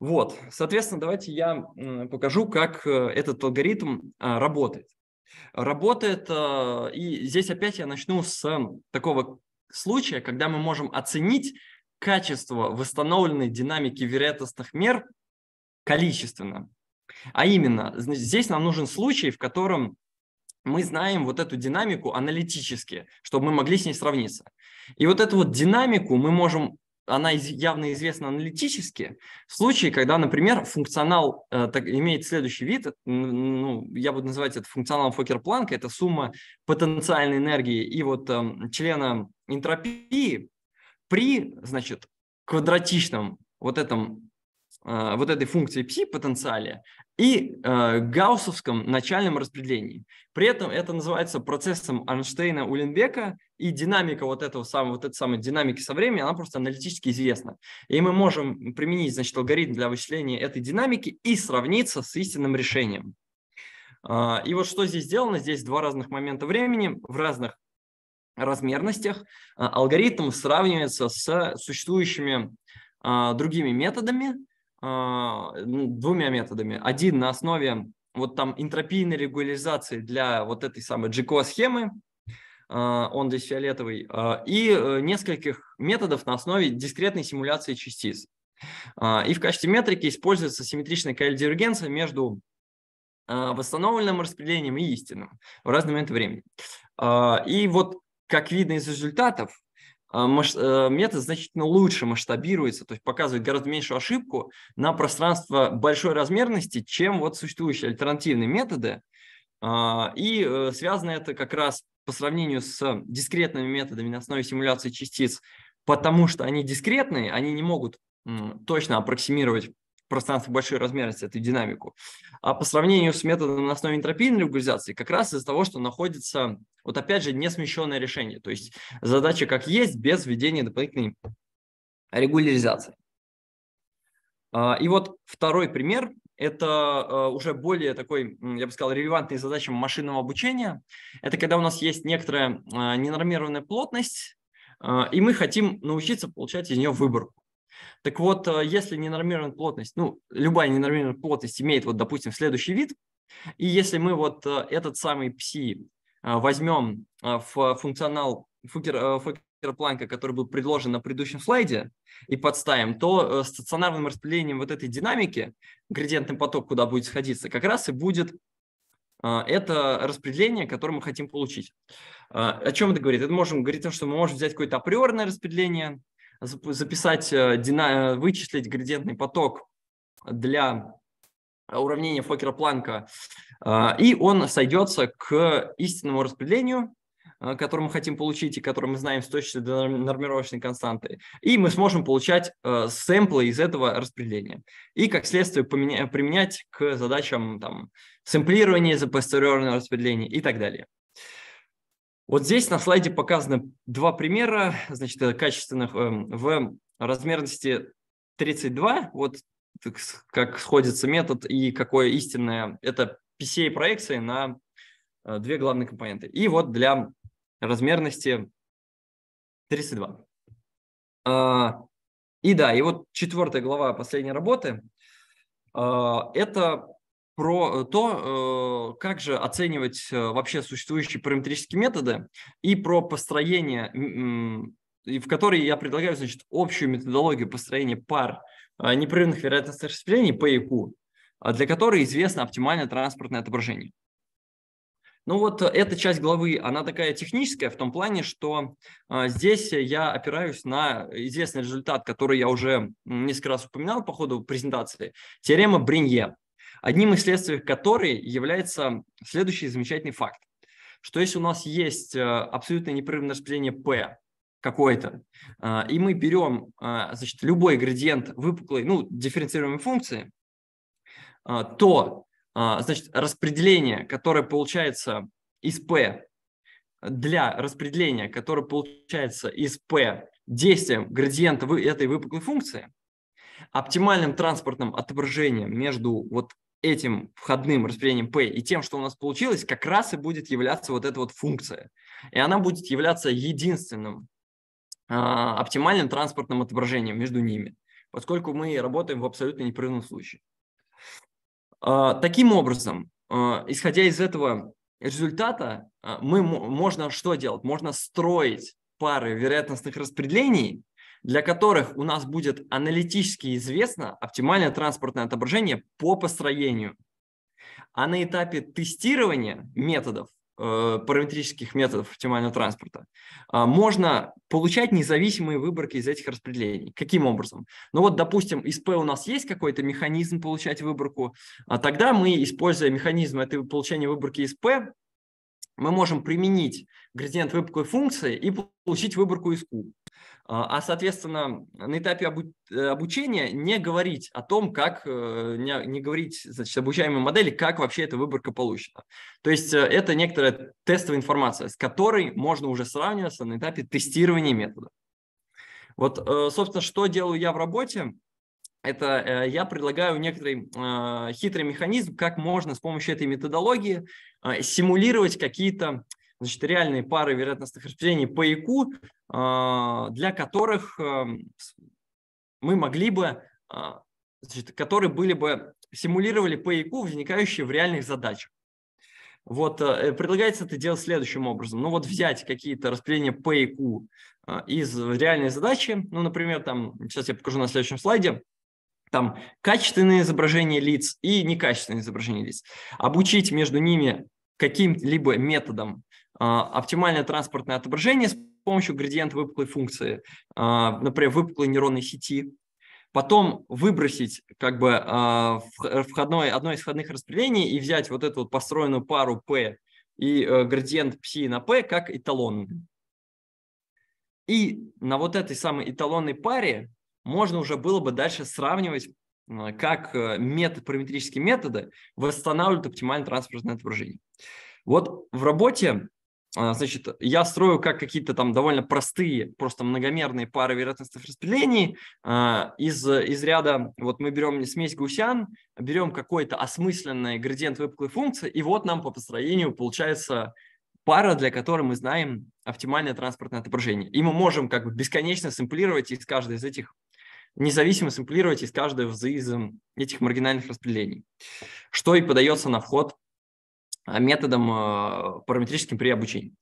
Вот, соответственно, давайте я покажу, как э, этот алгоритм а, работает. Работает, и здесь опять я начну с такого случая, когда мы можем оценить качество восстановленной динамики вероятностных мер количественно. А именно, здесь нам нужен случай, в котором мы знаем вот эту динамику аналитически, чтобы мы могли с ней сравниться. И вот эту вот динамику мы можем, она явно известна аналитически, в случае, когда, например, функционал э, так, имеет следующий вид, ну, я буду называть это функционалом Фокер-Планка, это сумма потенциальной энергии и вот э, члена энтропии, при, значит, квадратичном вот этом э, вот этой функции пси потенциале и э, гауссовском начальном распределении. При этом это называется процессом Эйнштейна Уленбека, и динамика вот этого самого, вот этой самой динамики со временем, она просто аналитически известна. И мы можем применить, значит, алгоритм для вычисления этой динамики и сравниться с истинным решением. Э, и вот что здесь сделано, здесь два разных момента времени в разных размерностях э, алгоритм сравнивается с существующими а, другими методами, а, ну, двумя методами. Один на основе вот там энтропийной регуляризации для вот этой самой GCO-схемы, а, он здесь фиолетовый, и э, нескольких методов на основе дискретной симуляции частиц. И в качестве метрики используется симметричная кайль между восстановленным распределением и истинным в разный момент времени. И вот как видно из результатов, э, э, метод значительно лучше масштабируется, то есть показывает гораздо меньшую ошибку на пространство большой размерности, чем вот существующие альтернативные методы. А, и э, связано это как раз по сравнению с дискретными методами на основе симуляции частиц, потому что они дискретные, они не могут точно аппроксимировать пространстве большой размерности, эту динамику. А по сравнению с методом на основе энтропийной регуляризации, как раз из-за того, что находится, вот опять же, несмещенное решение, то есть задача как есть, без введения дополнительной регуляризации. А, и вот второй пример – это а, уже более такой, я бы сказал, релевантный задачам машинного обучения. Это когда у нас есть некоторая а, ненормированная плотность, и мы хотим научиться получать из нее выборку. Так вот, э, если ненормированная плотность, ну, любая ненормированная плотность имеет, вот, допустим, следующий вид, и если мы вот э, этот самый пси э, возьмем в функционал Фукер, Фукера Планка, который был предложен на предыдущем слайде, и подставим, то стационарным распределением вот этой динамики, градиентный поток, куда будет сходиться, как раз и будет это распределение, которое мы хотим получить. О чем это говорит? Это можем говорить о том, что мы можем взять какое-то априорное распределение, записать, э, вычислить градиентный поток для уравнения Фокера-Планка, а, и он сойдется к истинному распределению, э, которое мы хотим получить и которое мы знаем с точностью до нормировочной константы. И мы сможем получать э, сэмплы из этого распределения. И, как следствие, применять к задачам там, сэмплирования, запостериорного распределения и так далее. Вот здесь на слайде показаны два примера, значит, э, качественных эм, в размерности 32, вот как сходится метод и какое истинное, это PCA-проекции на э, две главные компоненты. И вот для размерности 32. А, и да, и вот четвертая глава последней работы, а, это про э, то, э, как же оценивать э, вообще существующие параметрические методы и про построение, в которой я предлагаю, значит, общую методологию построения пар непрерывных вероятностных распределений по ИКУ, а для которой известно оптимальное транспортное отображение. Ну вот эта часть главы, она такая техническая в том плане, что здесь я опираюсь на известный результат, который я уже несколько раз упоминал по ходу презентации, теорема Бринье одним из следствий которой является следующий замечательный факт, что если у нас есть э, абсолютно непрерывное распределение P какое-то, а, и мы берем а, значит, любой градиент выпуклой, ну, дифференцируемой функции, а, то значит, распределение, которое получается из P для распределения, которое получается из P действием градиента этой выпуклой функции, оптимальным транспортным отображением между вот этим входным распределением P и тем, что у нас получилось, как раз и будет являться вот эта вот функция. И она будет являться единственным э, оптимальным транспортным отображением между ними, поскольку мы работаем в абсолютно непрерывном случае. Э, таким образом, э, исходя из этого результата, э, мы можно что делать? Можно строить пары вероятностных распределений для которых у нас будет аналитически известно оптимальное транспортное отображение по построению. А на этапе тестирования методов, э, параметрических методов оптимального транспорта, э, можно получать независимые выборки из этих распределений. Каким образом? Ну вот, допустим, из P у нас есть какой-то механизм получать выборку, а тогда мы, используя механизм этого получения выборки из P, мы можем применить градиент выборковой функции и получить выборку из Q. А, а, соответственно, на этапе э, обучения не говорить о том, как, э, не, не говорить, значит, обучаемой модели, как вообще эта выборка получена. То есть э, это некоторая тестовая информация, с которой можно уже сравниваться на этапе тестирования метода. Вот, собственно, что делаю я в работе? Это я предлагаю некоторый хитрый механизм, как можно с помощью этой методологии симулировать какие-то значит, реальные пары вероятностных распределений по ИКУ, а, для которых эм, мы могли бы, а, значит, которые были бы, симулировали по ИКУ, возникающие в реальных задачах. Вот э, предлагается это делать следующим образом. Ну вот взять какие-то распределения по ИКУ а, из реальной задачи, ну, например, там, сейчас я покажу на следующем слайде, там качественные изображения лиц и некачественные изображения лиц. Обучить между ними каким-либо методом а, оптимальное транспортное отображение с помощью градиента выпуклой функции, а, например, выпуклой нейронной сети, потом выбросить как бы а, входной, одно из входных распределений и взять вот эту вот построенную пару P и э, градиент пси на P как эталонный. И на вот этой самой эталонной паре можно уже было бы дальше сравнивать, э, как э, метод, параметрические методы восстанавливают оптимальное транспортное отображение. Вот в работе а, значит, я строю как какие-то там довольно простые, просто многомерные пары вероятностных распределений а, из, из ряда, вот мы берем смесь гаусян, берем какой-то осмысленный градиент выпуклой функции, и вот нам по построению получается пара, для которой мы знаем оптимальное транспортное отображение. И мы можем как бы бесконечно сэмплировать из каждой из этих независимо сэмплировать из каждого из эм, этих маргинальных распределений, что и подается на вход а, методом а, параметрическим при обучении.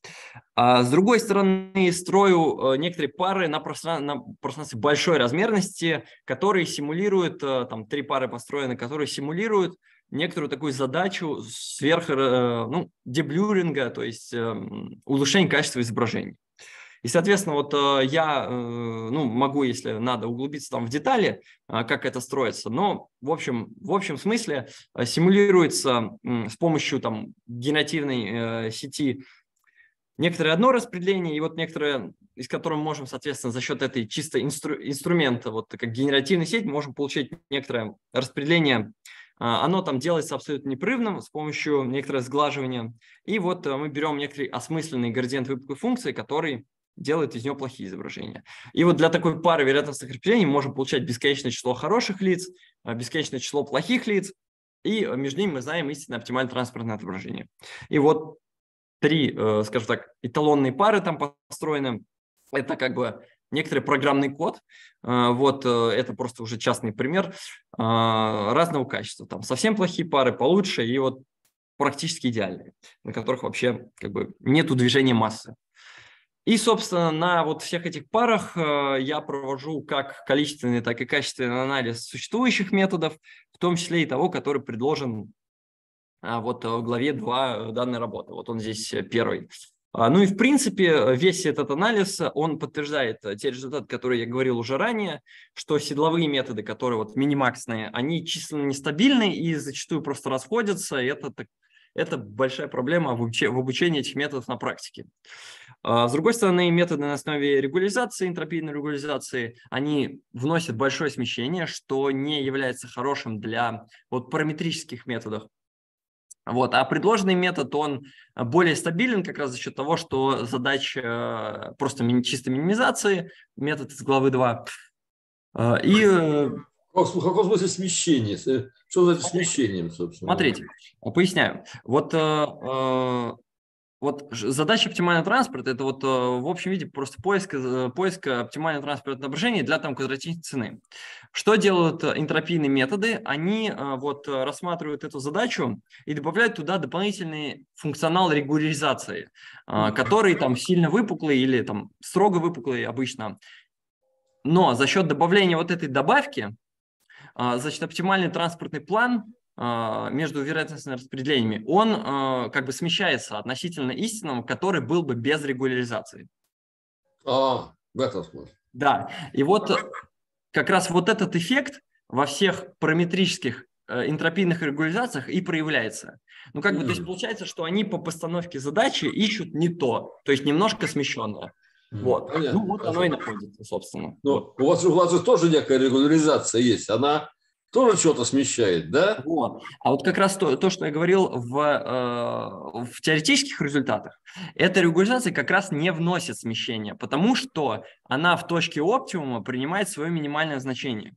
А, с другой стороны, строю некоторые пары на, простран... на пространстве большой размерности, которые симулируют, там три пары построены, которые симулируют некоторую такую задачу сверх, э, ну, деблюринга, то есть эм, улучшения качества изображений. И, соответственно, вот э, я э, ну, могу, если надо, углубиться там в детали, а, как это строится, но в общем, в общем смысле э, симулируется с помощью там, генеративной сети некоторое одно распределение, и вот некоторое, из которого можем, соответственно, за счет этой чисто инстру, инструмента, вот как генеративная сеть, можем получить некоторое распределение. А, оно там делается абсолютно непрерывным с помощью некоторого сглаживания. И вот мы берем некоторый осмысленный градиент выпуклой функции, который делают из него плохие изображения. И вот для такой пары вероятностных распределений мы можем получать бесконечное число хороших лиц, а, бесконечное число плохих лиц, и а, между ними мы знаем истинно оптимальное транспортное отображение. И вот три, э, скажем так, эталонные пары там построены. Это как бы некоторый программный код. А, вот э, это просто уже частный пример разного качества. Там совсем плохие пары, получше и вот практически идеальные, на которых вообще как бы нету движения массы. И, собственно, на вот всех этих парах э, я провожу как количественный, так и качественный анализ существующих методов, в том числе и того, который предложен а, вот э, в главе 2 э, данной работы. Вот он здесь первый. А, ну и, в принципе, весь этот анализ, он подтверждает те результаты, которые я говорил уже ранее, что седловые методы, которые вот минимаксные, они численно нестабильны и зачастую просто расходятся, и это, это большая проблема в обучении этих методов на практике. А, с другой стороны, методы на основе регуляризации, энтропийной регуляризации, они вносят большое смещение, что не является хорошим для вот, параметрических методов. Вот. А предложенный метод, он более стабилен как раз за счет того, что задача э, просто чисто минимизации, метод из главы 2. Э, и э, в каком смысле смещение? Что за смещением, собственно? Смотрите, поясняю. Вот вот задача оптимального транспорта – это вот э, в общем виде просто поиск, э, поиск оптимального транспорта отображения для там квадратичной цены. Что делают э, энтропийные методы? Они вот рассматривают эту задачу и добавляют туда дополнительный функционал регуляризации, а, который там сильно выпуклый или там строго выпуклый обычно. Но за счет добавления вот этой добавки, а, значит, оптимальный транспортный план а, между вероятностными распределениями, он а, как бы смещается относительно истинного, который был бы без регуляризации. А, в этом смысле. Да, и вот как раз вот этот эффект во всех параметрических э, энтропийных регуляризациях и проявляется. Ну, как бы, то есть получается, что они по постановке задачи ищут не то, то есть немножко смещенное. Вот. Ну, понятно, ну, вот хорошо. оно и находится, собственно. Ну, вот. у, вас, у вас же тоже некая регуляризация есть. Она тоже что-то смещает, да? Вот. А вот как раз то, то что я говорил в, э, в теоретических результатах, эта регуляция как раз не вносит смещение, потому что она в точке оптимума принимает свое минимальное значение.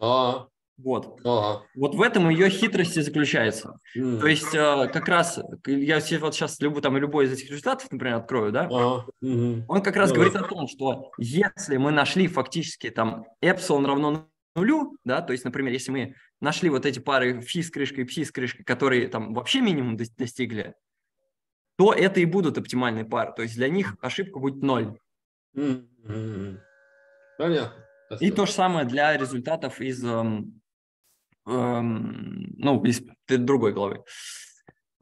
А, вот. А. Вот в этом ее хитрость и заключается. Mm. То есть э, как раз, я вот сейчас любой, там, любой из этих результатов, например, открою, да, А. mm-hmm. он как раз mm говорит о том, что если мы нашли фактически там эпсилон равно нулю, да, то есть, например, если мы нашли вот эти пары фи с крышкой и пси с крышкой, которые там вообще минимум достигли, то это и будут оптимальные пары, то есть для них ошибка будет ноль. Mm-hmm. Понятно. И то же самое для результатов из, эм, эм, ну, из другой главы.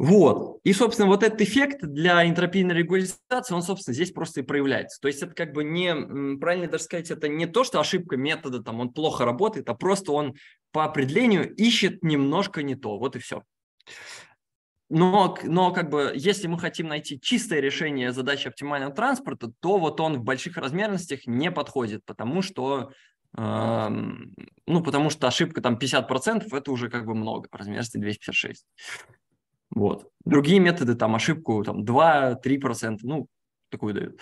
Вот. И, собственно, вот этот эффект для энтропийной регуляции, он, собственно, здесь просто и проявляется. То есть это как бы не, правильно даже сказать, это не то, что ошибка метода, там, он плохо работает, а просто он по определению ищет немножко не то. Вот и все. Но, но как бы, если мы хотим найти чистое решение задачи оптимального транспорта, то вот он в больших размерностях не подходит, потому что эм, ну, потому что ошибка там 50%, это уже как бы много в размерности 256. Вот. Другие методы там ошибку там 2-3%, ну, такую дают.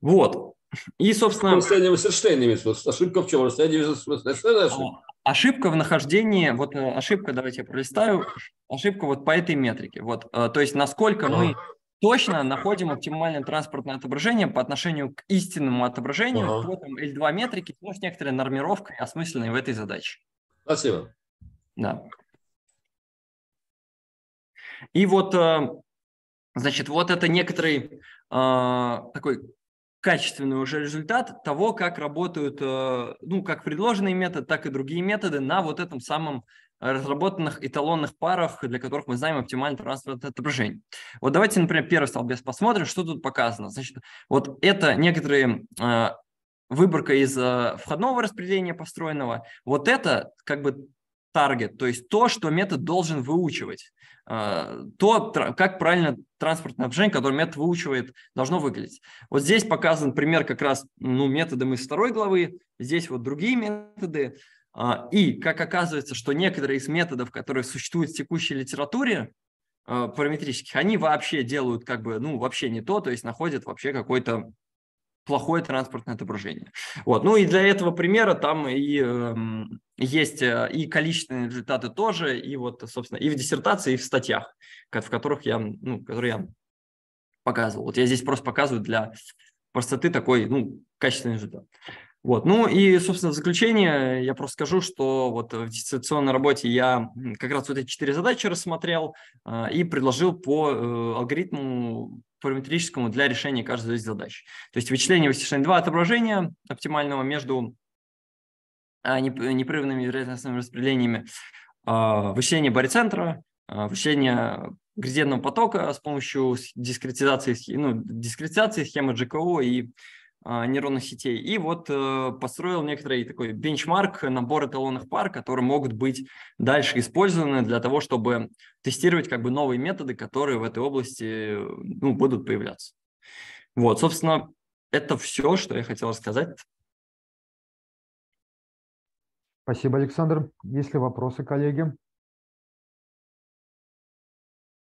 Вот. И, собственно... Расстояние Вассерштейна имеется Ошибка в чем? Расстояние Вассерштейна ошибка? Ошибка в нахождении, вот э, ошибка, давайте я пролистаю, ошибка вот по этой метрике. Вот, э, то есть насколько мы точно находим оптимальное транспортное отображение по отношению к истинному отображению ага. по там, L2 метрике, ну, с некоторой нормировкой, осмысленной в этой задаче. Спасибо. Да. И вот, э, значит, вот это некоторый э, такой качественный уже результат того, как работают, э, ну, как предложенный метод, так и другие методы на вот этом самом разработанных эталонных парах, для которых мы знаем оптимальное транспортное отображение. Вот давайте, например, первый столбец посмотрим, что тут показано. Значит, вот это некоторые выборка из входного распределения построенного. Вот это как бы таргет, то есть то, что метод должен выучивать, а, то, как правильно транспортное отношение, которое метод выучивает, должно выглядеть. Вот здесь показан пример как раз ну, методом из второй главы, здесь вот другие методы, а, и как оказывается, что некоторые из методов, которые существуют в текущей литературе, а, параметрических, они вообще делают как бы, ну, вообще не то, то есть находят вообще какой-то плохое транспортное отображение. Вот. Ну и для этого примера там и эм, э, есть и количественные результаты тоже, и вот, собственно, и в диссертации, и в статьях, в которых я, ну, которые я показывал. Вот я здесь просто показываю для простоты такой, ну, качественный результат. Вот. Ну и, собственно, в заключение я просто скажу, что вот в диссертационной работе я как раз вот эти четыре задачи рассмотрел э, и предложил по э, алгоритму параметрическому для решения каждой из задач. То есть вычисление вычисления 2 отображения оптимального между э, непрерывными вероятностными распределениями, а, вычисление барицентра, вычисление градиентного потока с помощью дискретизации, ну, дискретизации схемы GKO и а, нейронных сетей. И вот э, построил некоторый такой бенчмарк, набор эталонных пар, которые могут быть дальше использованы для того, чтобы тестировать как бы новые методы, которые в этой области э, ну, будут появляться. Вот, собственно, это все, что я хотел рассказать. Спасибо, Александр. Есть ли вопросы, коллеги?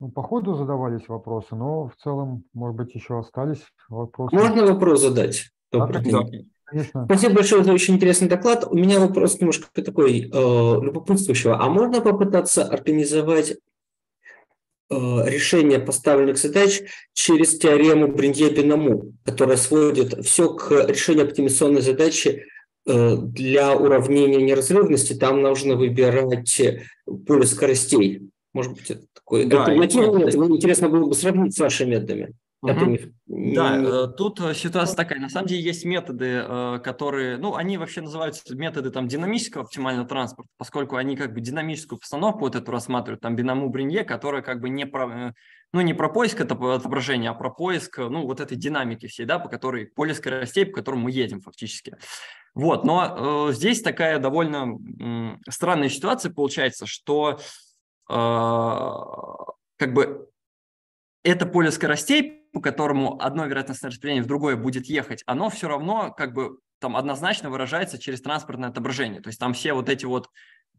Ну, по ходу задавались вопросы, но в целом, может быть, еще остались вопросы. Можно вопрос задать? Да, Конечно. Спасибо большое за очень интересный доклад. У меня вопрос немножко такой э, любопытствующего. А можно попытаться организовать э, решение поставленных задач через теорему Бринье-Бинаму, которая сводит все к решению оптимизационной задачи э, для уравнения неразрывности. Там нужно выбирать э, поле скоростей. Может быть, это такой... Да, это, это, нет, интересно было бы сравнить с вашими методами. Угу. Да, э, тут э, ситуация такая. На самом деле есть методы, э, которые, ну, они вообще называются методы там динамического оптимального транспорта, поскольку они как бы динамическую постановку вот эту рассматривают, там Биному Бринье, которая как бы не про, ну, не про поиск этого отображения, а про поиск, ну, вот этой динамики всей, да, по которой, поле скоростей, по которому мы едем фактически. Вот, но э, здесь такая довольно э, странная ситуация получается, что э, а, как бы это поле скоростей, по которому одно вероятностное распределение в другое будет ехать, оно все равно как бы там однозначно выражается через транспортное отображение. То есть там все вот эти вот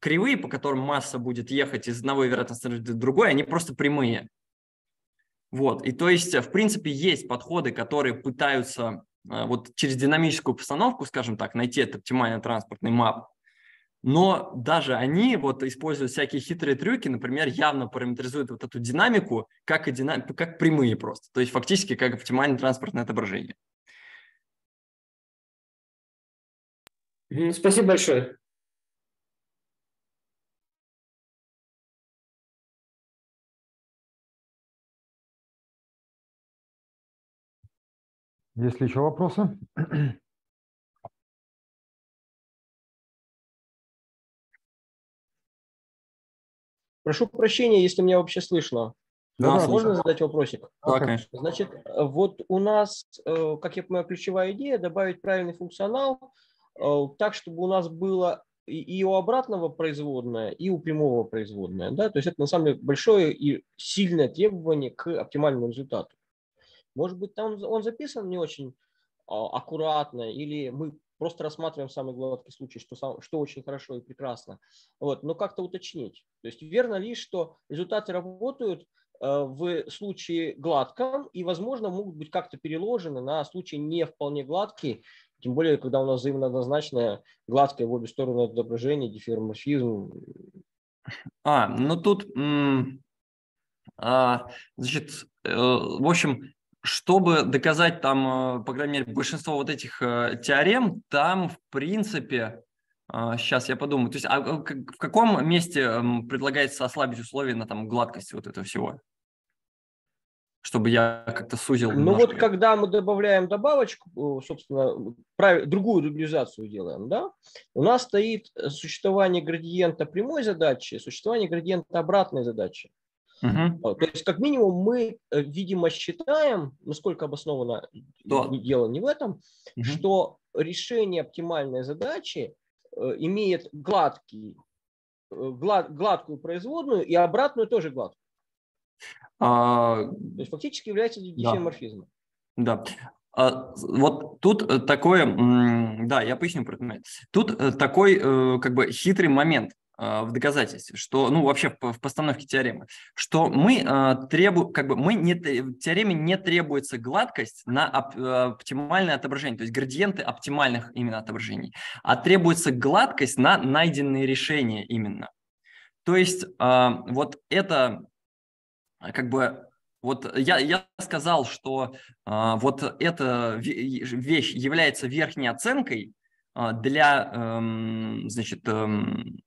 кривые, по которым масса будет ехать из одного вероятностного распределения в другое, они просто прямые. Вот. И то есть, э, в принципе, есть подходы, которые пытаются э, вот через динамическую постановку, скажем так, найти этот оптимальный транспортный мап, но даже они вот используют всякие хитрые трюки, например, явно параметризуют вот эту динамику как, и динам... как прямые просто, то есть фактически как оптимальное транспортное отображение. Спасибо большое. Есть ли еще вопросы? Прошу прощения, если меня вообще слышно. Да, да можно задать вопросик? Да, конечно. Значит, вот у нас, э, как я понимаю, ключевая идея добавить правильный функционал э, так, чтобы у нас было и у обратного производная, и у прямого производная. Да? То есть это на самом деле большое и сильное требование к оптимальному результату. Может быть, там он записан не очень а, аккуратно, или мы Просто рассматриваем самый гладкий случай, что, что очень хорошо и прекрасно. Вот. Но как-то уточнить. То есть верно ли, что результаты работают э, в случае гладком и, возможно, могут быть как-то переложены на случай не вполне гладкий, тем более, когда у нас взаимно однозначное гладкое в обе стороны отображение, дифферморфизм. А, ну тут, а, значит, э, в общем, чтобы доказать там, э, по крайней мере, большинство вот этих э, теорем, там, в принципе, сейчас э, я подумаю, то есть а в каком месте эм, предлагается ослабить условия на там гладкость вот этого всего? чтобы я как-то сузил. Ну немножко. вот когда мы добавляем добавочку, собственно, прав... другую дублизацию делаем, да, у нас стоит существование градиента прямой задачи, существование градиента обратной задачи. Угу. То есть, как минимум, мы, э, видимо, считаем, насколько ну, обоснованно да. дело не в этом, угу. что решение оптимальной задачи э, имеет гладкий, э, глад, гладкую производную и обратную тоже гладкую. А... То есть фактически является диффеморфизмом. Да. да. А вот тут такое, да, я поясню про Тут такой как бы хитрый момент. А, в доказательстве, что, ну, вообще в постановке теоремы, что мы э, а, требуем, как бы мы не, в теореме не требуется гладкость на оп, а, оптимальное отображение, то есть градиенты оптимальных именно отображений, а требуется гладкость на найденные решения именно. То есть э, вот это как бы вот я, я сказал, что э, вот эта вещь является верхней оценкой для, эм, значит, эм,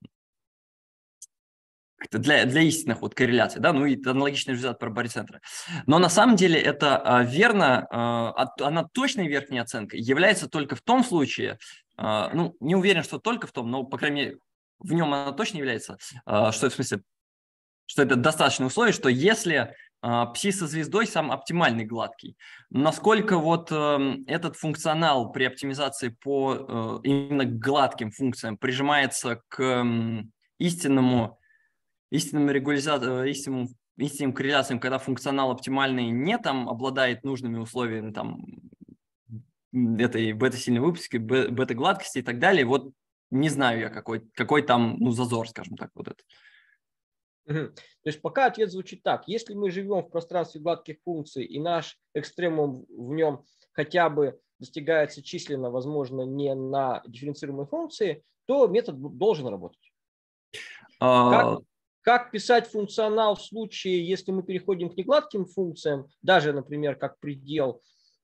для, для истинных вот корреляций, да, ну и аналогичный результат про барицентра. Но на самом деле это а, верно, а, она точной верхней оценкой является только в том случае, а, ну, не уверен, что только в том, но, по крайней мере, в нем она точно является, что в смысле, что это достаточное условие, что если Пси со звездой сам оптимальный гладкий. Насколько вот э, этот функционал при оптимизации по э, именно гладким функциям прижимается к э, истинному истинным, регуляция, э, истинным, истинным корреляциям, когда функционал оптимальный не там обладает нужными условиями там, этой бета-сильной выпуски, бета-гладкости и так далее, вот не знаю я, какой, какой там ну, зазор, скажем так, вот этот. То есть пока ответ звучит так. Если мы живем в пространстве гладких функций и наш экстремум в нем хотя бы достигается численно, возможно, не на дифференцируемой функции, то метод должен работать. А, как, как писать функционал в случае, если мы переходим к негладким функциям, даже, например, как предел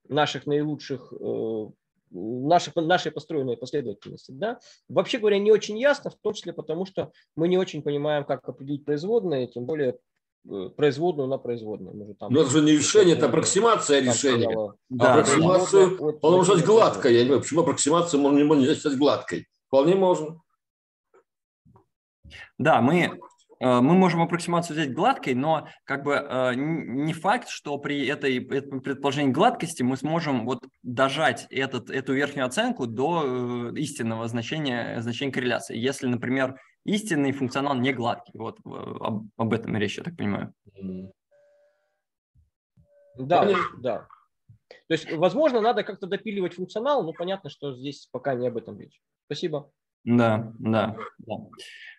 наших наилучших э, наших, нашей построенной последовательности. Да? Вообще говоря, не очень ясно, в том числе потому, что мы не очень понимаем, как определить производные, тем более э, производную на производную. Может, там, Но это же не решение, это аппроксимация решения. Сказала, да. Аппроксимацию вот, вот, можно считать гладко. Я не понимаю, почему аппроксимацию можно, нельзя считать гладкой. Вполне можно. Да, мы Э, мы можем аппроксимацию взять гладкой, но как бы э, не факт, что при этой, этом предположении гладкости мы сможем вот дожать этот, эту верхнюю оценку до э, истинного значения, значения корреляции. Если, например, истинный функционал не гладкий. Вот об, об этом речь, я так понимаю. Да, да. То есть, возможно, надо как-то допиливать функционал, но понятно, что здесь пока не об этом речь. Спасибо. Да, да, да.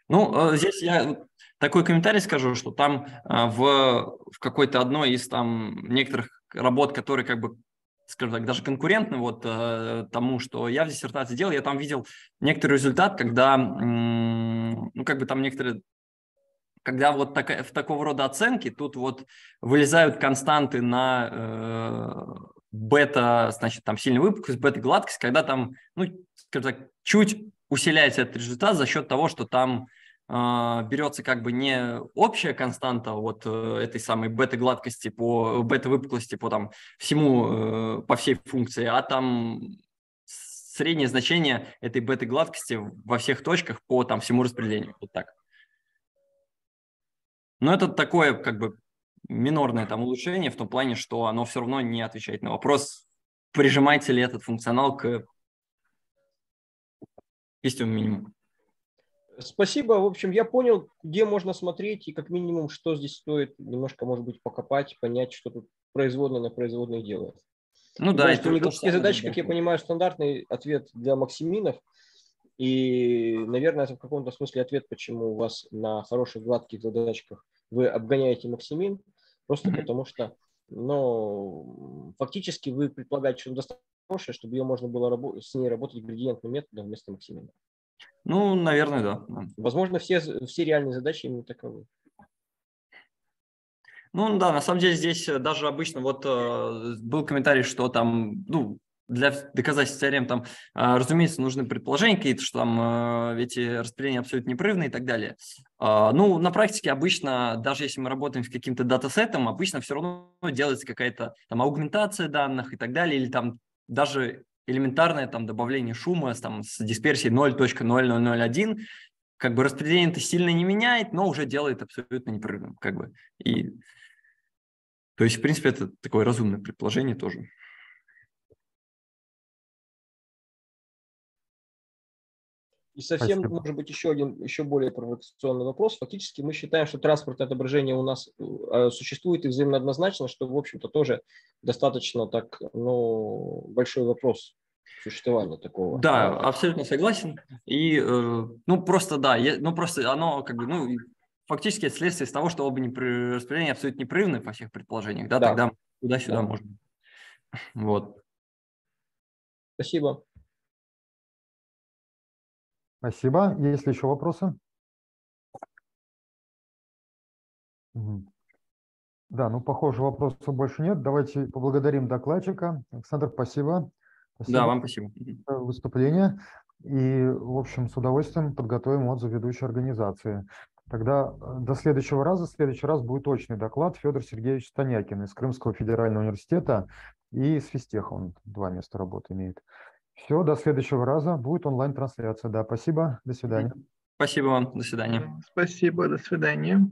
Ну, э, здесь я такой комментарий скажу, что там э, в, в какой-то одной из там некоторых работ, которые как бы скажем так, даже конкурентны вот э, тому, что я в диссертации делал, я там видел некоторый результат, когда, ну, как бы там некоторые когда вот так, в такого рода оценки, тут вот вылезают константы на э, бета, значит, там сильная выпуклость, бета-гладкость, когда там, ну, скажем так, чуть усиляется этот результат за счет того, что там а, берется как бы не общая константа вот э, этой самой бета-гладкости по бета-выпуклости по там всему, э, по всей функции, а там среднее значение этой бета-гладкости во всех точках по там всему распределению. Вот так. Но это такое как бы минорное там улучшение в том плане, что оно все равно не отвечает на вопрос, прижимаете ли этот функционал к есть его минимум. Спасибо. В общем, я понял, где можно смотреть и как минимум, что здесь стоит немножко, может быть, покопать, понять, что тут производные на производное делают. Ну и да, это методические задачи, как я понимаю, стандартный ответ для Максиминов. И, наверное, это в каком-то смысле ответ, почему у вас на хороших гладких задачках вы обгоняете Максимин, просто mm-hmm. потому что но фактически вы предполагаете, что достаточно хорошая, чтобы ее можно было с ней работать градиентным методом вместо максимума? Ну, наверное, да. Возможно, все, все реальные задачи именно таковы. Ну да, на самом деле здесь э, даже обычно вот э, был комментарий, что там, ну, для доказательства теорем там, а, разумеется, нужны предположения какие-то, что там а, эти распределения абсолютно непрерывные и так далее. А, ну, на практике обычно, даже если мы работаем с каким-то датасетом, обычно все равно делается какая-то там аугментация данных и так далее, или там даже элементарное там добавление шума там, с дисперсией 0.0001, как бы распределение это сильно не меняет, но уже делает абсолютно непрерывным, как бы. И, то есть, в принципе, это такое разумное предположение тоже. И совсем, Спасибо. может быть, еще один, еще более провокационный вопрос. Фактически мы считаем, что транспортное отображение у нас э, существует и взаимно однозначно, что, в общем-то, тоже достаточно так, ну, большой вопрос существования такого. Да, абсолютно согласен. И, э, ну, просто, да, я, ну, просто оно, как бы, ну, фактически это следствие из того, что оба непри... распределения абсолютно непрерывны по всех предположениях, да, да. тогда куда сюда да. можно. Вот. Спасибо. Спасибо. Есть ли еще вопросы? Да, ну, похоже, вопросов больше нет. Давайте поблагодарим докладчика. Александр, спасибо. спасибо да, вам спасибо. За выступление. И, в общем, с удовольствием подготовим отзыв ведущей организации. Тогда э, до следующего раза. В следующий раз будет точный доклад Федор Сергеевич Станякин из Крымского федерального университета и с Свистеха. Он два места работы имеет. Все, до следующего раза. Будет онлайн-трансляция. Да, спасибо. До свидания. Спасибо вам. До свидания. Спасибо. До свидания.